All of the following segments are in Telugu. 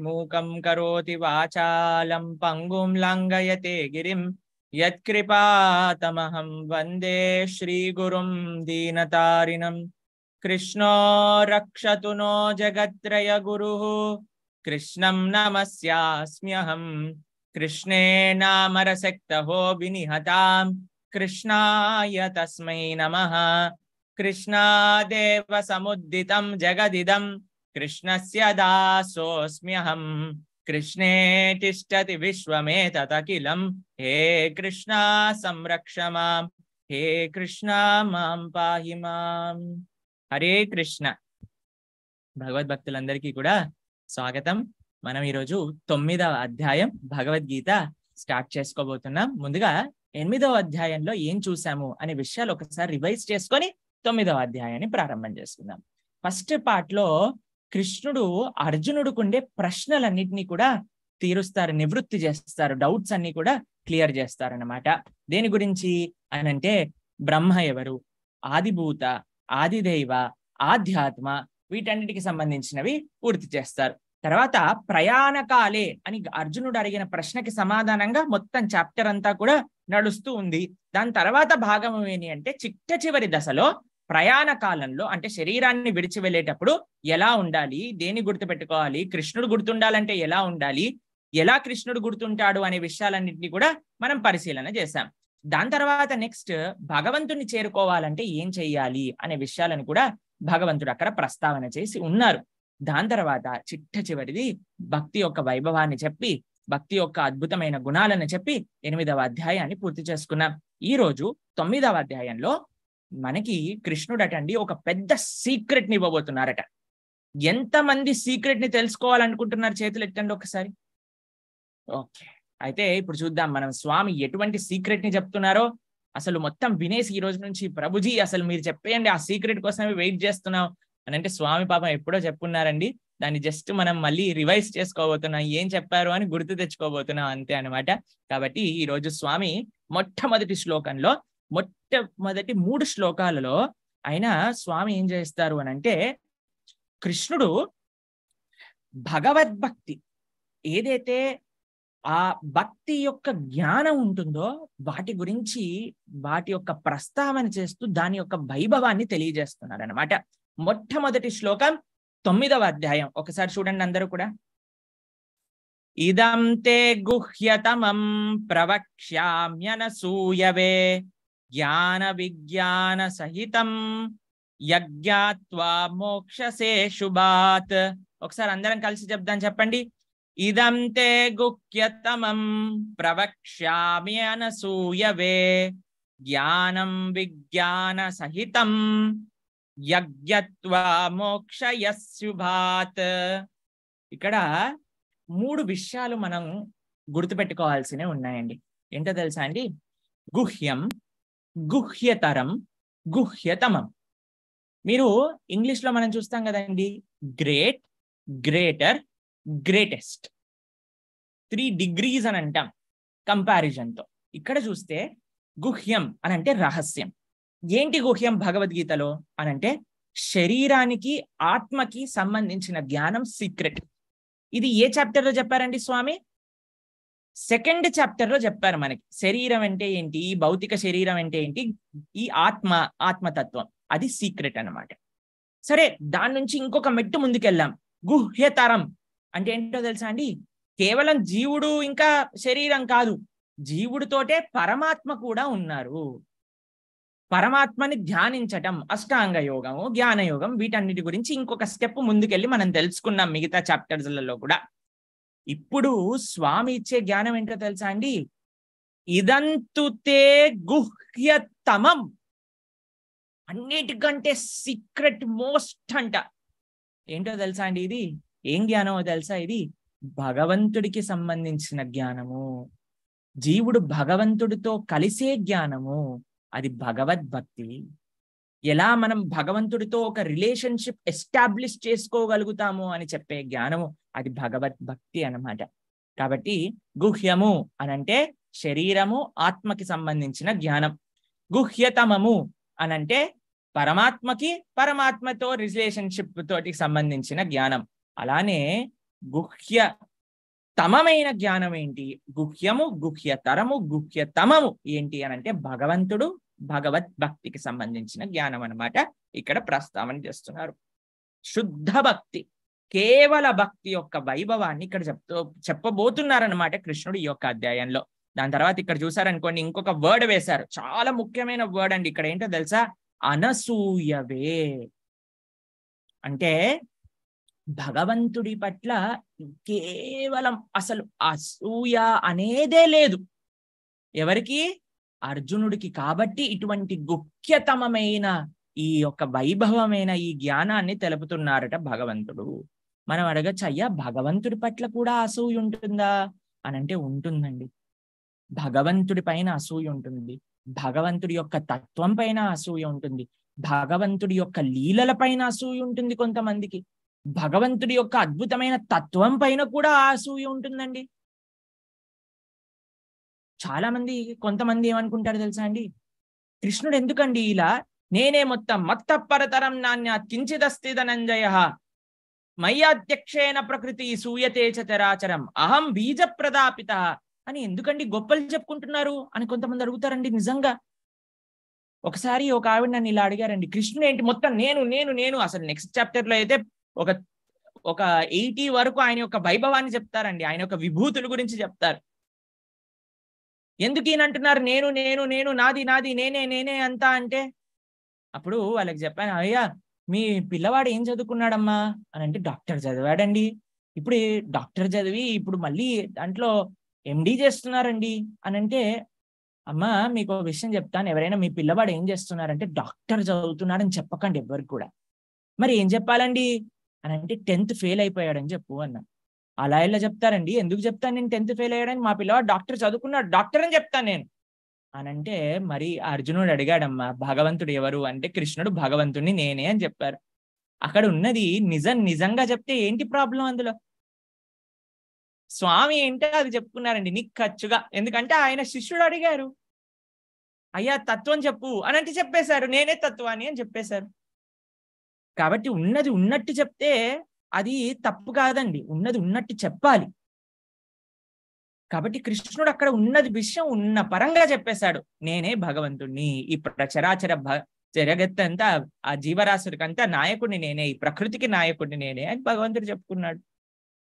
मूकं करोति वाचालं पङ्गुं लङ्घयते गिरिं यत्कृपातमहं वन्दे श्रीगुरुं दीनतारिणं कृष्णो रक्षतु नो जगत्त्रय गुरुः कृष्णं नमस्यास्म्यहं कृष्णे नामरसक्तहो विनिहतां कृष्णाय तस्मै नमः कृष्णादेव समुद्दितं जगदिदम् కృష్ణస్య దాసోస్మ్యహం కృష్ణే తిష్టతి విశ్వమే తతకిలం హే కృష్ణ సంరక్ష మాం హే కృష్ణ మాం పాహి మాం హరే కృష్ణ భగవద్భక్తులందరికీ కూడా స్వాగతం మనం ఈరోజు తొమ్మిదవ అధ్యాయం భగవద్గీత స్టార్ట్ చేసుకోబోతున్నాం ముందుగా ఎనిమిదవ అధ్యాయంలో ఏం చూసాము అనే విషయాలు ఒకసారి రివైజ్ చేసుకొని తొమ్మిదవ అధ్యాయాన్ని ప్రారంభం చేసుకుందాం ఫస్ట్ పార్ట్ లో కృష్ణుడు ఉండే ప్రశ్నలన్నింటినీ కూడా తీరుస్తారు నివృత్తి చేస్తారు డౌట్స్ అన్ని కూడా క్లియర్ చేస్తారు అన్నమాట దేని గురించి అని అంటే బ్రహ్మ ఎవరు ఆదిభూత ఆదిదైవ ఆధ్యాత్మ వీటన్నిటికి సంబంధించినవి పూర్తి చేస్తారు తర్వాత ప్రయాణకాలే అని అర్జునుడు అడిగిన ప్రశ్నకి సమాధానంగా మొత్తం చాప్టర్ అంతా కూడా నడుస్తూ ఉంది దాని తర్వాత భాగం ఏంటి అంటే చిట్ట చివరి దశలో ప్రయాణ కాలంలో అంటే శరీరాన్ని విడిచి వెళ్ళేటప్పుడు ఎలా ఉండాలి దేని పెట్టుకోవాలి కృష్ణుడు గుర్తుండాలంటే ఎలా ఉండాలి ఎలా కృష్ణుడు గుర్తుంటాడు అనే విషయాలన్నింటినీ కూడా మనం పరిశీలన చేశాం దాని తర్వాత నెక్స్ట్ భగవంతుని చేరుకోవాలంటే ఏం చెయ్యాలి అనే విషయాలను కూడా భగవంతుడు అక్కడ ప్రస్తావన చేసి ఉన్నారు దాని తర్వాత చిట్ట చివరిది భక్తి యొక్క వైభవాన్ని చెప్పి భక్తి యొక్క అద్భుతమైన గుణాలను చెప్పి ఎనిమిదవ అధ్యాయాన్ని పూర్తి చేసుకున్నాం ఈ రోజు తొమ్మిదవ అధ్యాయంలో మనకి అట అండి ఒక పెద్ద సీక్రెట్ ని ఇవ్వబోతున్నారట ఎంతమంది సీక్రెట్ ని తెలుసుకోవాలనుకుంటున్నారు చేతులు ఎట్టండి ఒకసారి ఓకే అయితే ఇప్పుడు చూద్దాం మనం స్వామి ఎటువంటి సీక్రెట్ ని చెప్తున్నారో అసలు మొత్తం వినేసి ఈ రోజు నుంచి ప్రభుజీ అసలు మీరు చెప్పేయండి ఆ సీక్రెట్ కోసమే వెయిట్ చేస్తున్నాం అని అంటే స్వామి పాపం ఎప్పుడో చెప్పున్నారండి దాన్ని జస్ట్ మనం మళ్ళీ రివైజ్ చేసుకోబోతున్నాం ఏం చెప్పారు అని గుర్తు తెచ్చుకోబోతున్నాం అంతే అనమాట కాబట్టి ఈ రోజు స్వామి మొట్టమొదటి శ్లోకంలో మొట్టమొదటి మూడు శ్లోకాలలో ఆయన స్వామి ఏం చేస్తారు అని అంటే కృష్ణుడు భగవద్భక్తి ఏదైతే ఆ భక్తి యొక్క జ్ఞానం ఉంటుందో వాటి గురించి వాటి యొక్క ప్రస్తావన చేస్తూ దాని యొక్క వైభవాన్ని తెలియజేస్తున్నారు అనమాట మొట్టమొదటి శ్లోకం తొమ్మిదవ అధ్యాయం ఒకసారి చూడండి అందరూ కూడా ఇదం తే గుహ్యతమం ప్రవక్ష్యామ్యనసూయవే జ్ఞాన విజ్ఞాన సహితం యజ్ఞాత్వా మోక్షసే శుభాత్ ఒకసారి అందరం కలిసి చెప్దాం చెప్పండి ఇదం తే గుఖ్యతమం ప్రవక్ష్యామి అనసూయవే జ్ఞానం విజ్ఞాన సహితం యజ్ఞత్వా మోక్షయశుభాత్ ఇక్కడ మూడు విషయాలు మనం గుర్తుపెట్టుకోవాల్సినవి ఉన్నాయండి ఏంటో తెలుసా అండి గుహ్యం గుహ్యతరం గుహ్యతమం మీరు ఇంగ్లీష్లో మనం చూస్తాం కదండి great greater greatest three degrees అని అంటాం కంపారిజన్తో ఇక్కడ చూస్తే గుహ్యం అని అంటే రహస్యం ఏంటి గుహ్యం భగవద్గీతలో అని అంటే శరీరానికి ఆత్మకి సంబంధించిన జ్ఞానం సీక్రెట్ ఇది ఏ చాప్టర్లో చెప్పారండి స్వామి సెకండ్ చాప్టర్ లో చెప్పారు మనకి శరీరం అంటే ఏంటి ఈ భౌతిక శరీరం అంటే ఏంటి ఈ ఆత్మ ఆత్మతత్వం అది సీక్రెట్ అనమాట సరే దాని నుంచి ఇంకొక మెట్టు ముందుకెళ్ళాం గుహ్యతరం అంటే ఏంటో తెలుసా అండి కేవలం జీవుడు ఇంకా శరీరం కాదు జీవుడితోటే పరమాత్మ కూడా ఉన్నారు పరమాత్మని ధ్యానించటం అష్టాంగ యోగము జ్ఞాన యోగం వీటన్నిటి గురించి ఇంకొక స్టెప్ ముందుకెళ్ళి మనం తెలుసుకున్నాం మిగతా చాప్టర్స్లలో కూడా ఇప్పుడు స్వామి ఇచ్చే జ్ఞానం ఏంటో తెలుసా అండి ఇదంతుతే గుహ్యతమం అన్నిటికంటే సీక్రెట్ మోస్ట్ అంట ఏంటో తెలుసా అండి ఇది ఏం జ్ఞానమో తెలుసా ఇది భగవంతుడికి సంబంధించిన జ్ఞానము జీవుడు భగవంతుడితో కలిసే జ్ఞానము అది భగవద్భక్తి ఎలా మనం భగవంతుడితో ఒక రిలేషన్షిప్ ఎస్టాబ్లిష్ చేసుకోగలుగుతాము అని చెప్పే జ్ఞానము అది భగవద్భక్తి అనమాట కాబట్టి గుహ్యము అనంటే శరీరము ఆత్మకి సంబంధించిన జ్ఞానం గుహ్యతమము అనంటే పరమాత్మకి పరమాత్మతో రిలేషన్షిప్ తోటి సంబంధించిన జ్ఞానం అలానే గుహ్య తమమైన జ్ఞానం ఏంటి గుహ్యము గుహ్యతరము గుహ్యతమము ఏంటి అనంటే భగవంతుడు భగవద్భక్తికి సంబంధించిన జ్ఞానం అనమాట ఇక్కడ ప్రస్తావన చేస్తున్నారు శుద్ధ భక్తి కేవల భక్తి యొక్క వైభవాన్ని ఇక్కడ చెప్తూ చెప్పబోతున్నారనమాట కృష్ణుడు ఈ యొక్క అధ్యాయంలో దాని తర్వాత ఇక్కడ చూసారనుకోండి ఇంకొక వర్డ్ వేశారు చాలా ముఖ్యమైన వర్డ్ అండి ఇక్కడ ఏంటో తెలుసా అనసూయవే అంటే భగవంతుడి పట్ల కేవలం అసలు అసూయ అనేదే లేదు ఎవరికి అర్జునుడికి కాబట్టి ఇటువంటి గుఖ్యతమైన ఈ యొక్క వైభవమైన ఈ జ్ఞానాన్ని తెలుపుతున్నారట భగవంతుడు మనం అడగచ్చు అయ్యా భగవంతుడి పట్ల కూడా అసూయి ఉంటుందా అని అంటే ఉంటుందండి భగవంతుడి పైన అసూయి ఉంటుంది భగవంతుడి యొక్క తత్వం పైన అసూయ ఉంటుంది భగవంతుడి యొక్క లీలల పైన అసూయి ఉంటుంది కొంతమందికి భగవంతుడి యొక్క అద్భుతమైన తత్వం పైన కూడా అసూయి ఉంటుందండి చాలా మంది కొంతమంది ఏమనుకుంటారు తెలుసా అండి కృష్ణుడు ఎందుకండి ఇలా నేనే మొత్తం మత్త పరతరం నాణ్య కించిదస్తి ధనంజయ మయ్యాధ్యక్షేణ ప్రకృతి సూయతే చరాచరం అహం బీజ ప్రదాపిత అని ఎందుకండి గొప్పలు చెప్పుకుంటున్నారు అని కొంతమంది అడుగుతారండి నిజంగా ఒకసారి ఒక ఆవిడ నన్ను ఇలా అడిగారండి కృష్ణుడు ఏంటి మొత్తం నేను నేను నేను అసలు నెక్స్ట్ చాప్టర్ లో అయితే ఒక ఒక ఎయిటీ వరకు ఆయన యొక్క వైభవాన్ని చెప్తారండి ఆయన యొక్క విభూతుల గురించి చెప్తారు ఎందుకు అంటున్నారు నేను నేను నేను నాది నాది నేనే నేనే అంతా అంటే అప్పుడు వాళ్ళకి చెప్పాను అయ్యా మీ పిల్లవాడు ఏం చదువుకున్నాడమ్మా అని అంటే డాక్టర్ చదివాడండి ఇప్పుడు డాక్టర్ చదివి ఇప్పుడు మళ్ళీ దాంట్లో ఎండి చేస్తున్నారండి అని అంటే అమ్మ మీకు ఒక విషయం చెప్తాను ఎవరైనా మీ పిల్లవాడు ఏం చేస్తున్నారంటే డాక్టర్ చదువుతున్నాడని చెప్పకండి ఎవరికి కూడా మరి ఏం చెప్పాలండి అని అంటే టెన్త్ ఫెయిల్ అయిపోయాడని చెప్పు అన్నా అలా ఇలా చెప్తారండి ఎందుకు చెప్తాను నేను టెన్త్ ఫెయిల్ అయ్యాడని మా పిల్లవాడు డాక్టర్ చదువుకున్నాడు డాక్టర్ అని చెప్తాను నేను అని అంటే మరి అర్జునుడు అడిగాడమ్మా భగవంతుడు ఎవరు అంటే కృష్ణుడు భగవంతుడిని నేనే అని చెప్పారు అక్కడ ఉన్నది నిజం నిజంగా చెప్తే ఏంటి ప్రాబ్లం అందులో స్వామి ఏంటో అది చెప్పుకున్నారండి నీకు ఖర్చుగా ఎందుకంటే ఆయన శిష్యుడు అడిగారు అయ్యా తత్వం చెప్పు అని అంటే చెప్పేశారు నేనే తత్వాన్ని అని చెప్పేశారు కాబట్టి ఉన్నది ఉన్నట్టు చెప్తే అది తప్పు కాదండి ఉన్నది ఉన్నట్టు చెప్పాలి కాబట్టి కృష్ణుడు అక్కడ ఉన్నది విషయం ఉన్న పరంగా చెప్పేశాడు నేనే భగవంతుణ్ణి ఈ ప్రచరాచర భ జరగత్తంతా ఆ అంతా నాయకుడిని నేనే ఈ ప్రకృతికి నాయకుడిని నేనే అని భగవంతుడు చెప్పుకున్నాడు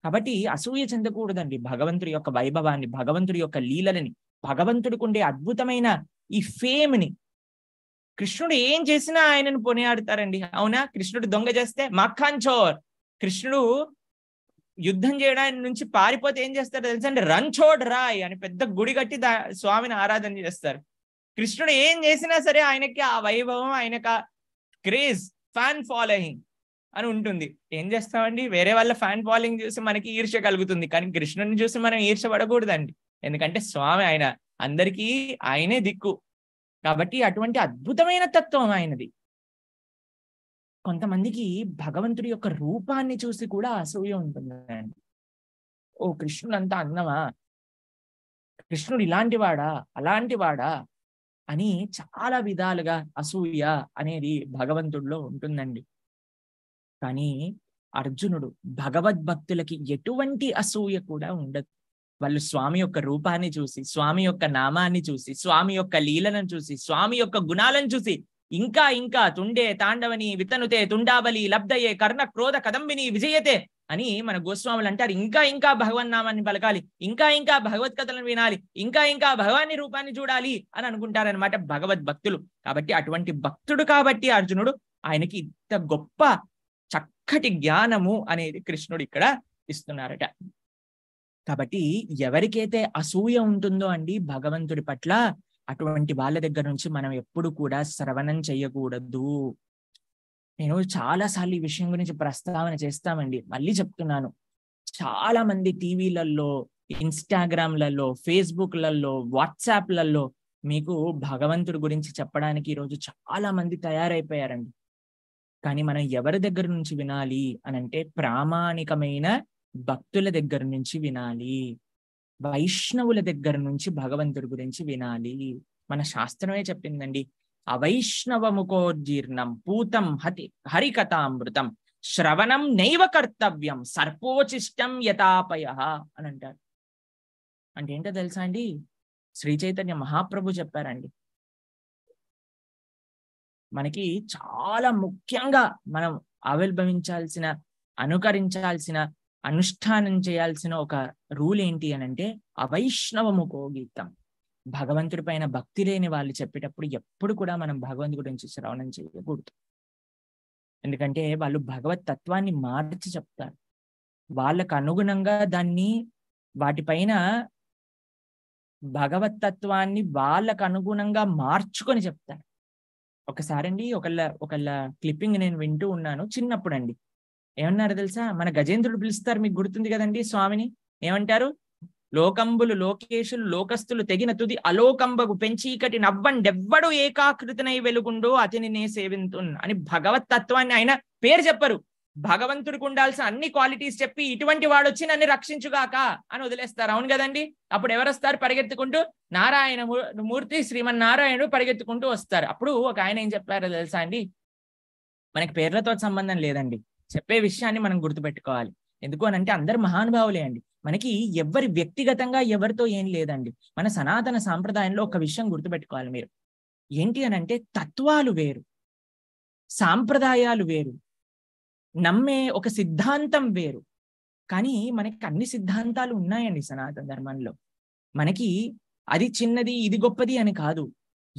కాబట్టి అసూయ చెందకూడదండి భగవంతుడి యొక్క వైభవాన్ని భగవంతుడి యొక్క లీలలని భగవంతుడికి ఉండే అద్భుతమైన ఈ ఫేమ్ని కృష్ణుడు ఏం చేసినా ఆయనను పొనియాడుతారండి అవునా కృష్ణుడు దొంగ చేస్తే చోర్ కృష్ణుడు యుద్ధం చేయడానికి నుంచి పారిపోతే ఏం చేస్తారు తెలుసా అంటే రంచోడ్ రాయ్ అని పెద్ద గుడి కట్టి దా స్వామిని ఆరాధన చేస్తారు కృష్ణుడు ఏం చేసినా సరే ఆయనకి ఆ వైభవం ఆయనకి ఆ క్రేజ్ ఫ్యాన్ ఫాలోయింగ్ అని ఉంటుంది ఏం చేస్తామండి వేరే వాళ్ళ ఫ్యాన్ ఫాలోయింగ్ చూసి మనకి ఈర్ష కలుగుతుంది కానీ కృష్ణుడిని చూసి మనం ఈర్ష పడకూడదండి ఎందుకంటే స్వామి ఆయన అందరికీ ఆయనే దిక్కు కాబట్టి అటువంటి అద్భుతమైన తత్వం ఆయనది కొంతమందికి భగవంతుడి యొక్క రూపాన్ని చూసి కూడా అసూయ ఉంటుందండి ఓ కృష్ణుడు అంతా అందమా కృష్ణుడు ఇలాంటివాడా అలాంటివాడా అని చాలా విధాలుగా అసూయ అనేది భగవంతుడిలో ఉంటుందండి కానీ అర్జునుడు భగవద్భక్తులకి ఎటువంటి అసూయ కూడా ఉండదు వాళ్ళు స్వామి యొక్క రూపాన్ని చూసి స్వామి యొక్క నామాన్ని చూసి స్వామి యొక్క లీలను చూసి స్వామి యొక్క గుణాలను చూసి ఇంకా ఇంకా తుండే తాండవని వితనుతే తుండాబలి లబ్ధయే కర్ణ క్రోధ కదంబిని విజయతే అని మన గోస్వాములు అంటారు ఇంకా ఇంకా భగవన్ నామాన్ని పలకాలి ఇంకా ఇంకా భగవత్ కథలను వినాలి ఇంకా ఇంకా భగవాన్ని రూపాన్ని చూడాలి అని అనుకుంటారనమాట భగవద్ భక్తులు కాబట్టి అటువంటి భక్తుడు కాబట్టి అర్జునుడు ఆయనకి ఇంత గొప్ప చక్కటి జ్ఞానము అనేది కృష్ణుడు ఇక్కడ ఇస్తున్నారట కాబట్టి ఎవరికైతే అసూయ ఉంటుందో అండి భగవంతుడి పట్ల అటువంటి వాళ్ళ దగ్గర నుంచి మనం ఎప్పుడు కూడా శ్రవణం చేయకూడదు నేను చాలాసార్లు ఈ విషయం గురించి ప్రస్తావన చేస్తామండి మళ్ళీ చెప్తున్నాను చాలా మంది టీవీలలో ఇన్స్టాగ్రామ్లలో ఫేస్బుక్లలో వాట్సాప్లలో మీకు భగవంతుడి గురించి చెప్పడానికి ఈరోజు చాలా మంది తయారైపోయారండి కానీ మనం ఎవరి దగ్గర నుంచి వినాలి అని అంటే ప్రామాణికమైన భక్తుల దగ్గర నుంచి వినాలి వైష్ణవుల దగ్గర నుంచి భగవంతుడి గురించి వినాలి మన శాస్త్రమే చెప్పిందండి అవైష్ణవముకోజీర్ణం పూతం హతి హరికథామృతం శ్రవణం నైవ కర్తవ్యం సర్పోచిష్టం యథాపయ అని అంటారు అంటే ఏంటో తెలుసా అండి శ్రీ చైతన్య మహాప్రభు చెప్పారండి మనకి చాలా ముఖ్యంగా మనం ఆవిర్భవించాల్సిన అనుకరించాల్సిన అనుష్ఠానం చేయాల్సిన ఒక రూల్ ఏంటి అని అంటే అవైష్ణవముకో గీతం భగవంతుడి పైన భక్తి లేని వాళ్ళు చెప్పేటప్పుడు ఎప్పుడు కూడా మనం భగవంతు గురించి శ్రవణం చేయకూడదు ఎందుకంటే వాళ్ళు భగవత్ తత్వాన్ని మార్చి చెప్తారు వాళ్ళకు అనుగుణంగా దాన్ని వాటిపైన భగవత్ తత్వాన్ని వాళ్ళకు అనుగుణంగా మార్చుకొని చెప్తారు ఒకసారి అండి ఒకళ్ళ ఒకళ్ళ క్లిప్పింగ్ నేను వింటూ ఉన్నాను చిన్నప్పుడు అండి ఏమన్నారు తెలుసా మన గజేంద్రుడు పిలుస్తారు మీకు గుర్తుంది కదండి స్వామిని ఏమంటారు లోకంబులు లోకేశులు లోకస్తులు తెగిన తుది అలోకంబగు పెంచి ఇకటి నవ్వండెవ్వడు ఏకాకృతనై వెలుగుండో అతని నే సేవింతున్ అని భగవత్ తత్వాన్ని ఆయన పేరు చెప్పరు భగవంతుడికి ఉండాల్సిన అన్ని క్వాలిటీస్ చెప్పి ఇటువంటి వాడు వచ్చి నన్ను రక్షించుగాక అని వదిలేస్తారు అవును కదండి అప్పుడు ఎవరు వస్తారు పరిగెత్తుకుంటూ నారాయణ మూర్తి శ్రీమన్ నారాయణుడు పరిగెత్తుకుంటూ వస్తారు అప్పుడు ఒక ఆయన ఏం చెప్పారో తెలుసా అండి మనకి పేర్లతో సంబంధం లేదండి చెప్పే విషయాన్ని మనం గుర్తుపెట్టుకోవాలి ఎందుకు అని అంటే అందరు మహానుభావులే అండి మనకి ఎవరి వ్యక్తిగతంగా ఎవరితో ఏం లేదండి మన సనాతన సాంప్రదాయంలో ఒక విషయం గుర్తుపెట్టుకోవాలి మీరు ఏంటి అని అంటే తత్వాలు వేరు సాంప్రదాయాలు వేరు నమ్మే ఒక సిద్ధాంతం వేరు కానీ మనకి అన్ని సిద్ధాంతాలు ఉన్నాయండి సనాతన ధర్మంలో మనకి అది చిన్నది ఇది గొప్పది అని కాదు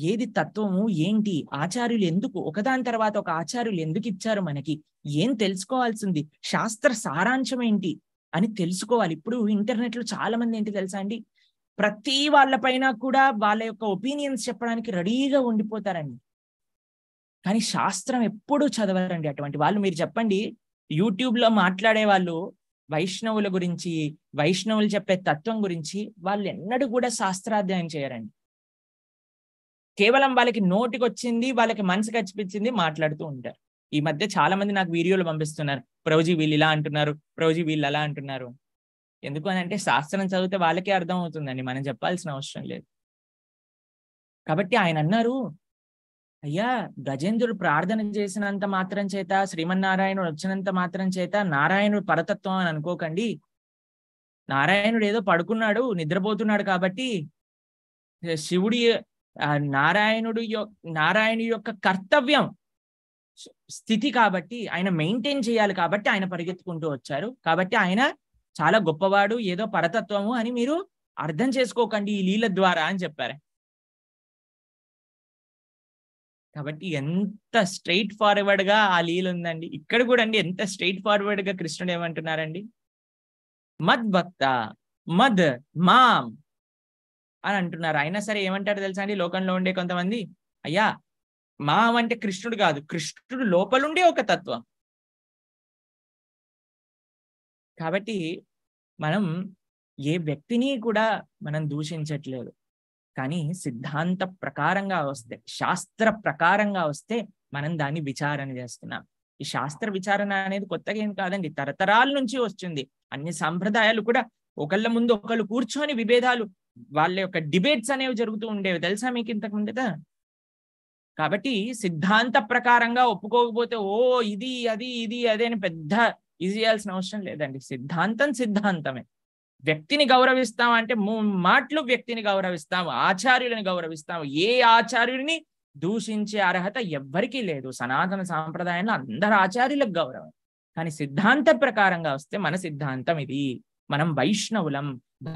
ఏది తత్వము ఏంటి ఆచార్యులు ఎందుకు ఒకదాని తర్వాత ఒక ఆచార్యులు ఎందుకు ఇచ్చారు మనకి ఏం తెలుసుకోవాల్సింది శాస్త్ర సారాంశం ఏంటి అని తెలుసుకోవాలి ఇప్పుడు ఇంటర్నెట్ లో చాలా మంది ఏంటి తెలుసా అండి ప్రతి వాళ్ళ పైన కూడా వాళ్ళ యొక్క ఒపీనియన్స్ చెప్పడానికి రెడీగా ఉండిపోతారండి కానీ శాస్త్రం ఎప్పుడూ చదవరండి అటువంటి వాళ్ళు మీరు చెప్పండి యూట్యూబ్ లో మాట్లాడే వాళ్ళు వైష్ణవుల గురించి వైష్ణవులు చెప్పే తత్వం గురించి వాళ్ళు ఎన్నడూ కూడా శాస్త్రాధ్యాయం చేయరండి కేవలం వాళ్ళకి నోటికి వచ్చింది వాళ్ళకి మనసు కచ్చిపించింది మాట్లాడుతూ ఉంటారు ఈ మధ్య చాలా మంది నాకు వీడియోలు పంపిస్తున్నారు ప్రభుజీ వీళ్ళు ఇలా అంటున్నారు ప్రభుజీ వీళ్ళు అలా అంటున్నారు ఎందుకు అని అంటే శాస్త్రం చదివితే వాళ్ళకే అర్థం అవుతుందండి మనం చెప్పాల్సిన అవసరం లేదు కాబట్టి ఆయన అన్నారు అయ్యా గజేంద్రుడు ప్రార్థన చేసినంత మాత్రం చేత శ్రీమన్నారాయణుడు వచ్చినంత మాత్రం చేత నారాయణుడు పరతత్వం అని అనుకోకండి నారాయణుడు ఏదో పడుకున్నాడు నిద్రపోతున్నాడు కాబట్టి శివుడి నారాయణుడు యొక్క నారాయణుడి యొక్క కర్తవ్యం స్థితి కాబట్టి ఆయన మెయింటైన్ చేయాలి కాబట్టి ఆయన పరిగెత్తుకుంటూ వచ్చారు కాబట్టి ఆయన చాలా గొప్పవాడు ఏదో పరతత్వము అని మీరు అర్థం చేసుకోకండి ఈ లీల ద్వారా అని చెప్పారు కాబట్టి ఎంత స్ట్రైట్ ఫార్వర్డ్ గా ఆ లీల ఉందండి ఇక్కడ కూడా అండి ఎంత స్ట్రైట్ ఫార్వర్డ్ గా కృష్ణుడు ఏమంటున్నారండి మద్భక్త మద్ మాం అని అంటున్నారు అయినా సరే ఏమంటారు తెలుసా అండి లోకంలో ఉండే కొంతమంది అయ్యా మా అంటే కృష్ణుడు కాదు కృష్ణుడు లోపలుండే ఒక తత్వం కాబట్టి మనం ఏ వ్యక్తిని కూడా మనం దూషించట్లేదు కానీ సిద్ధాంత ప్రకారంగా వస్తే శాస్త్ర ప్రకారంగా వస్తే మనం దాన్ని విచారణ చేస్తున్నాం ఈ శాస్త్ర విచారణ అనేది కొత్తగా ఏం కాదండి తరతరాల నుంచి వస్తుంది అన్ని సాంప్రదాయాలు కూడా ఒకళ్ళ ముందు ఒకళ్ళు కూర్చొని విభేదాలు వాళ్ళ యొక్క డిబేట్స్ అనేవి జరుగుతూ ఉండేవి తెలుసా మీకు ఇంతకు ముందుగా కాబట్టి సిద్ధాంత ప్రకారంగా ఒప్పుకోకపోతే ఓ ఇది అది ఇది అదే అని పెద్ద ఇది చేయాల్సిన అవసరం లేదండి సిద్ధాంతం సిద్ధాంతమే వ్యక్తిని గౌరవిస్తాం అంటే మాటలు వ్యక్తిని గౌరవిస్తాం ఆచార్యులను గౌరవిస్తాం ఏ ఆచార్యుడిని దూషించే అర్హత ఎవ్వరికీ లేదు సనాతన సాంప్రదాయంలో అందరు ఆచార్యులకు గౌరవం కానీ సిద్ధాంత ప్రకారంగా వస్తే మన సిద్ధాంతం ఇది మనం వైష్ణవులం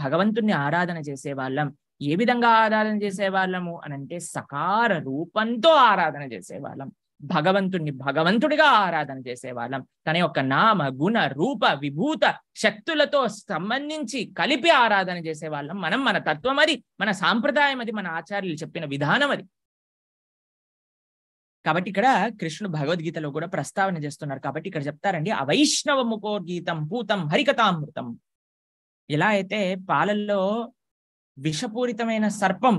భగవంతుణ్ణి ఆరాధన చేసే వాళ్ళం ఏ విధంగా ఆరాధన చేసేవాళ్ళము అని అంటే సకార రూపంతో ఆరాధన చేసేవాళ్ళం భగవంతుణ్ణి భగవంతుడిగా ఆరాధన చేసేవాళ్ళం తన యొక్క నామ గుణ రూప విభూత శక్తులతో సంబంధించి కలిపి ఆరాధన చేసేవాళ్ళం మనం మన తత్వం అది మన సాంప్రదాయం అది మన ఆచార్యులు చెప్పిన విధానం అది కాబట్టి ఇక్కడ కృష్ణుడు భగవద్గీతలో కూడా ప్రస్తావన చేస్తున్నారు కాబట్టి ఇక్కడ చెప్తారండి గీతం పూతం హరికథామృతం ఎలా అయితే పాలల్లో విషపూరితమైన సర్పం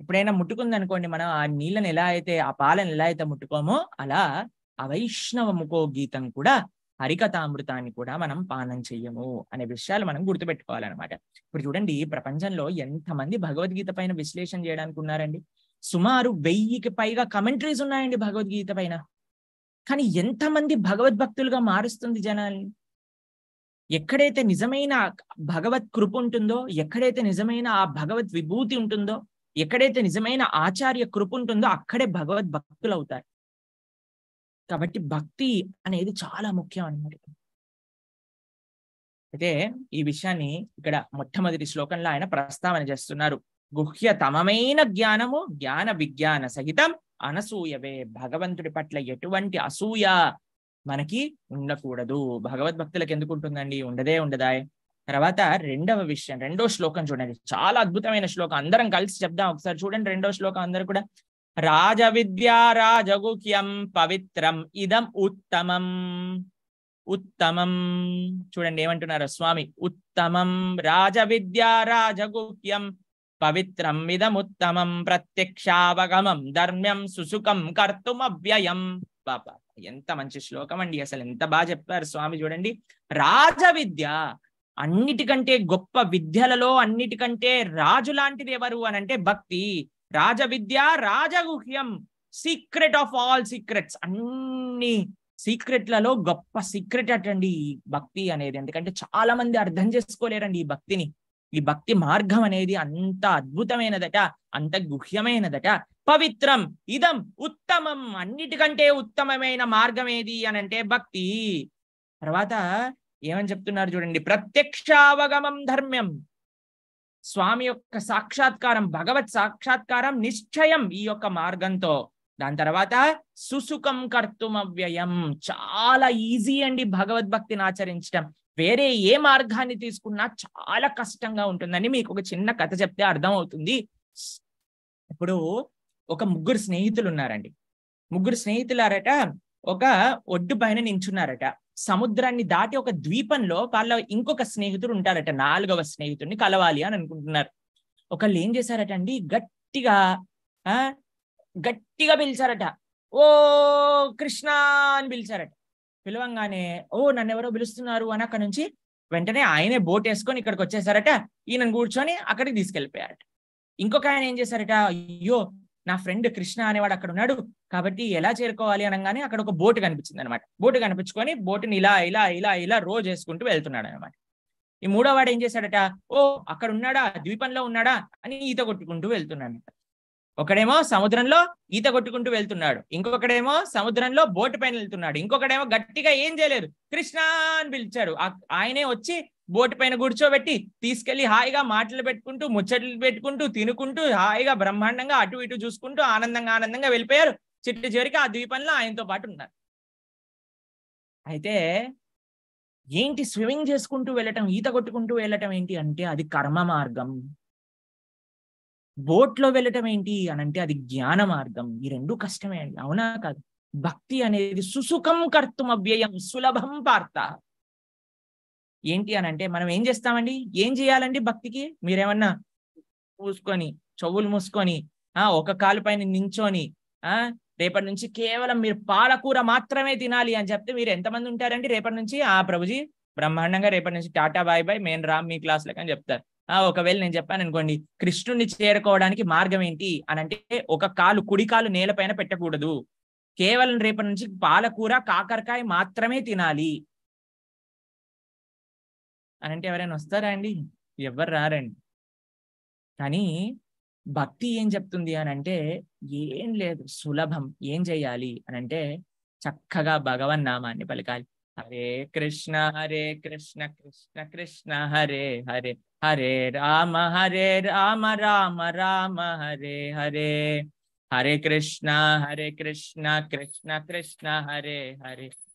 ఎప్పుడైనా ముట్టుకుంది అనుకోండి మనం ఆ నీళ్ళని ఎలా అయితే ఆ పాలను ఎలా అయితే ముట్టుకోమో అలా అవైష్ణవముకో గీతం కూడా హరికథామృతాన్ని కూడా మనం పానం చెయ్యము అనే విషయాలు మనం గుర్తుపెట్టుకోవాలన్నమాట ఇప్పుడు చూడండి ప్రపంచంలో ఎంతమంది భగవద్గీత పైన విశ్లేషణ చేయడానికి ఉన్నారండి సుమారు వెయ్యికి పైగా కమెంటరీస్ ఉన్నాయండి భగవద్గీత పైన కానీ ఎంతమంది భగవద్భక్తులుగా మారుస్తుంది జనాల్ని ఎక్కడైతే నిజమైన భగవత్ కృప ఉంటుందో ఎక్కడైతే నిజమైన ఆ భగవత్ విభూతి ఉంటుందో ఎక్కడైతే నిజమైన ఆచార్య కృప ఉంటుందో అక్కడే భగవద్ భక్తులు అవుతారు కాబట్టి భక్తి అనేది చాలా ముఖ్యం అన్నమాట అయితే ఈ విషయాన్ని ఇక్కడ మొట్టమొదటి శ్లోకంలో ఆయన ప్రస్తావన చేస్తున్నారు తమమైన జ్ఞానము జ్ఞాన విజ్ఞాన సహితం అనసూయవే భగవంతుడి పట్ల ఎటువంటి అసూయ మనకి ఉండకూడదు భగవద్భక్తులకు ఎందుకు ఉంటుందండి ఉండదే ఉండదాయ్ తర్వాత రెండవ విషయం రెండో శ్లోకం చూడండి చాలా అద్భుతమైన శ్లోకం అందరం కలిసి చెప్దాం ఒకసారి చూడండి రెండో శ్లోకం అందరు కూడా రాజ విద్యా రాజగుఖ్యం పవిత్రం ఇదం ఉత్తమం ఉత్తమం చూడండి ఏమంటున్నారు స్వామి ఉత్తమం రాజ విద్యా రాజగుఖ్యం పవిత్రం ఇదం ఉత్తమం ప్రత్యక్షావగమం ధర్మ్యం సుసుకం కర్తుమవ్యయం పాప ఎంత మంచి శ్లోకం అండి అసలు ఎంత బాగా చెప్పారు స్వామి చూడండి రాజ విద్య అన్నిటికంటే గొప్ప విద్యలలో అన్నిటికంటే రాజు లాంటిది ఎవరు అని అంటే భక్తి రాజ విద్య రాజగుహ్యం సీక్రెట్ ఆఫ్ ఆల్ సీక్రెట్స్ అన్ని సీక్రెట్లలో గొప్ప సీక్రెట్ అటండి ఈ భక్తి అనేది ఎందుకంటే చాలా మంది అర్థం చేసుకోలేరండి ఈ భక్తిని ఈ భక్తి మార్గం అనేది అంత అద్భుతమైనదట అంత గుహ్యమైనదట పవిత్రం ఇదం ఉత్తమం అన్నిటికంటే ఉత్తమమైన మార్గం ఏది అని అంటే భక్తి తర్వాత ఏమని చెప్తున్నారు చూడండి ప్రత్యక్షావగమం ధర్మ్యం స్వామి యొక్క సాక్షాత్కారం భగవత్ సాక్షాత్కారం నిశ్చయం ఈ యొక్క మార్గంతో దాని తర్వాత సుసుఖం కర్తుమ వ్యయం చాలా ఈజీ అండి భగవద్భక్తిని ఆచరించడం వేరే ఏ మార్గాన్ని తీసుకున్నా చాలా కష్టంగా ఉంటుందని మీకు ఒక చిన్న కథ చెప్తే అర్థం అవుతుంది ఇప్పుడు ఒక ముగ్గురు స్నేహితులు ఉన్నారండి ముగ్గురు స్నేహితులారట ఒక ఒడ్డు పైన నించున్నారట సముద్రాన్ని దాటి ఒక ద్వీపంలో వాళ్ళ ఇంకొక స్నేహితుడు ఉంటారట నాలుగవ స్నేహితుడిని కలవాలి అని అనుకుంటున్నారు ఒకళ్ళు ఏం చేశారట అండి గట్టిగా ఆ గట్టిగా పిలిచారట ఓ కృష్ణ అని పిలిచారట పిలవంగానే ఓ నన్ను ఎవరో పిలుస్తున్నారు అని అక్కడ నుంచి వెంటనే ఆయనే బోట్ వేసుకొని ఇక్కడికి వచ్చేసారట ఈయన కూర్చొని అక్కడికి తీసుకెళ్లిపోయారట ఇంకొక ఆయన ఏం చేశారట అయ్యో నా ఫ్రెండ్ కృష్ణ అనేవాడు అక్కడ ఉన్నాడు కాబట్టి ఎలా చేరుకోవాలి అనగానే అక్కడ ఒక బోటు కనిపించింది అనమాట బోటు కనిపించుకొని బోటుని ఇలా ఇలా ఇలా ఇలా రోజు వేసుకుంటూ వెళ్తున్నాడు అనమాట ఈ మూడో వాడు ఏం చేశాడట ఓ అక్కడ ఉన్నాడా ద్వీపంలో ఉన్నాడా అని ఈత కొట్టుకుంటూ వెళ్తున్నాడు ఒకడేమో సముద్రంలో ఈత కొట్టుకుంటూ వెళ్తున్నాడు ఇంకొకడేమో సముద్రంలో బోటు పైన వెళ్తున్నాడు ఇంకొకడేమో గట్టిగా ఏం చేయలేదు కృష్ణ అని పిలిచాడు ఆయనే వచ్చి బోటు పైన కూర్చోబెట్టి తీసుకెళ్లి హాయిగా మాటలు పెట్టుకుంటూ ముచ్చట్లు పెట్టుకుంటూ తినుకుంటూ హాయిగా బ్రహ్మాండంగా అటు ఇటు చూసుకుంటూ ఆనందంగా ఆనందంగా వెళ్ళిపోయారు చిట్టు చివరికి ఆ ద్వీపంలో ఆయనతో పాటు ఉన్నారు అయితే ఏంటి స్విమ్మింగ్ చేసుకుంటూ వెళ్ళటం ఈత కొట్టుకుంటూ వెళ్ళటం ఏంటి అంటే అది కర్మ మార్గం బోట్లో వెళ్ళటం ఏంటి అని అంటే అది జ్ఞాన మార్గం ఈ రెండు కష్టమే అండి అవునా కాదు భక్తి అనేది సుసుఖం కర్తుమవ్యయం సులభం పార్త ఏంటి అని అంటే మనం ఏం చేస్తామండి ఏం చేయాలండి భక్తికి మీరేమన్నా మూసుకొని చెవులు మూసుకొని ఆ ఒక కాలు పైన నించొని ఆ రేపటి నుంచి కేవలం మీరు పాలకూర మాత్రమే తినాలి అని చెప్తే మీరు ఎంతమంది ఉంటారండి రేపటి నుంచి ఆ ప్రభుజీ బ్రహ్మాండంగా రేపటి నుంచి టాటా బాయ్ బాయ్ మేము రామ్ మీ క్లాసులకు అని చెప్తారు ఆ ఒకవేళ నేను చెప్పాను అనుకోండి కృష్ణుడిని చేరుకోవడానికి మార్గం ఏంటి అని అంటే ఒక కాలు కుడి కాలు పైన పెట్టకూడదు కేవలం రేపటి నుంచి పాలకూర కాకరకాయ మాత్రమే తినాలి అని అంటే ఎవరైనా వస్తారా అండి ఎవరు రారండి కానీ భక్తి ఏం చెప్తుంది అని అంటే ఏం లేదు సులభం ఏం చేయాలి అని అంటే చక్కగా భగవన్ నామాన్ని పలికాలి హరే కృష్ణ హరే కృష్ణ కృష్ణ కృష్ణ హరే హరే హరే రామ హరే రామ రామ రామ హరే హరే హరే కృష్ణ హరే కృష్ణ కృష్ణ కృష్ణ హరే హరే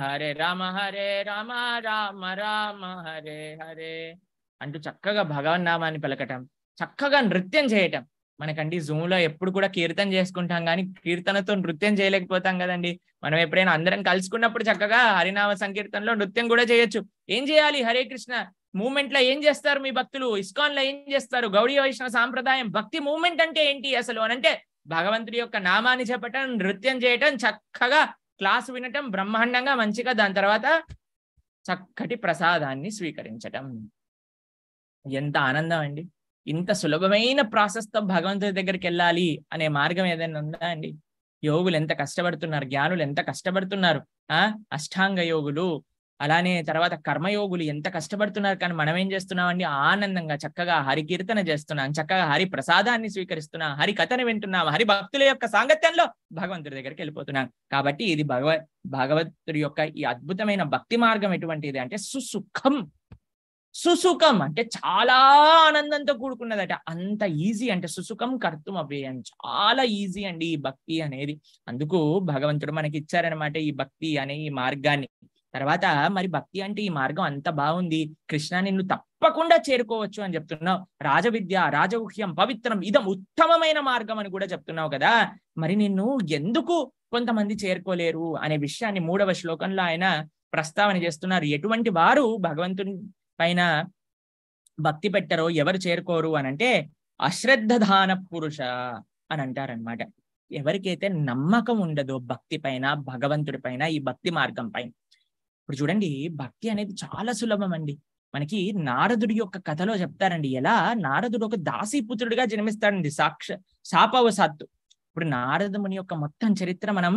హరే రామ హరే రామ రామ రామ హరే హరే అంటూ చక్కగా భగవన్ నామాన్ని పలకటం చక్కగా నృత్యం చేయటం మనకండి జూమ్ లో ఎప్పుడు కూడా కీర్తన చేసుకుంటాం కానీ కీర్తనతో నృత్యం చేయలేకపోతాం కదండి మనం ఎప్పుడైనా అందరం కలుసుకున్నప్పుడు చక్కగా హరినామ సంకీర్తనలో నృత్యం కూడా చేయొచ్చు ఏం చేయాలి హరే కృష్ణ మూమెంట్ లో ఏం చేస్తారు మీ భక్తులు ఇస్కాన్ లో ఏం చేస్తారు గౌడీ వైష్ణవ సాంప్రదాయం భక్తి మూమెంట్ అంటే ఏంటి అసలు అని అంటే భగవంతుడి యొక్క నామాన్ని చెప్పటం నృత్యం చేయటం చక్కగా క్లాసు వినటం బ్రహ్మాండంగా మంచిగా దాని తర్వాత చక్కటి ప్రసాదాన్ని స్వీకరించటం ఎంత ఆనందం అండి ఇంత సులభమైన ప్రాసెస్తో భగవంతుడి దగ్గరికి వెళ్ళాలి అనే మార్గం ఏదైనా ఉందా అండి యోగులు ఎంత కష్టపడుతున్నారు జ్ఞానులు ఎంత కష్టపడుతున్నారు ఆ అష్టాంగ యోగులు అలానే తర్వాత కర్మయోగులు ఎంత కష్టపడుతున్నారు కానీ మనం ఏం చేస్తున్నామండి ఆనందంగా చక్కగా హరి కీర్తన చేస్తున్నాం చక్కగా హరి ప్రసాదాన్ని స్వీకరిస్తున్నాం హరి కథను వింటున్నాం హరి భక్తుల యొక్క సాంగత్యంలో భగవంతుడి దగ్గరికి వెళ్ళిపోతున్నాం కాబట్టి ఇది భగవ భగవంతుడి యొక్క ఈ అద్భుతమైన భక్తి మార్గం ఎటువంటిది అంటే సుసుఖం సుసుఖం అంటే చాలా ఆనందంతో కూడుకున్నదట అంత ఈజీ అంటే సుసుఖం కర్తం అవ్వేయం చాలా ఈజీ అండి ఈ భక్తి అనేది అందుకు భగవంతుడు మనకి ఇచ్చారనమాట ఈ భక్తి అనే ఈ మార్గాన్ని తర్వాత మరి భక్తి అంటే ఈ మార్గం అంత బాగుంది కృష్ణ నిన్ను తప్పకుండా చేరుకోవచ్చు అని చెప్తున్నావు రాజవిద్య రాజగుహ్యం పవిత్రం ఇదం ఉత్తమమైన మార్గం అని కూడా చెప్తున్నావు కదా మరి నిన్ను ఎందుకు కొంతమంది చేరుకోలేరు అనే విషయాన్ని మూడవ శ్లోకంలో ఆయన ప్రస్తావన చేస్తున్నారు ఎటువంటి వారు భగవంతుని పైన భక్తి పెట్టరో ఎవరు చేరుకోరు అని అంటే అశ్రద్ధధాన పురుష అని అంటారనమాట ఎవరికైతే నమ్మకం ఉండదో భక్తి పైన భగవంతుడి పైన ఈ భక్తి మార్గం పైన ఇప్పుడు చూడండి భక్తి అనేది చాలా సులభం అండి మనకి నారదుడి యొక్క కథలో చెప్తారండి ఎలా నారదుడు ఒక పుత్రుడిగా జన్మిస్తాడండి సాక్ష శాపవశాత్తు ఇప్పుడు నారదముని యొక్క మొత్తం చరిత్ర మనం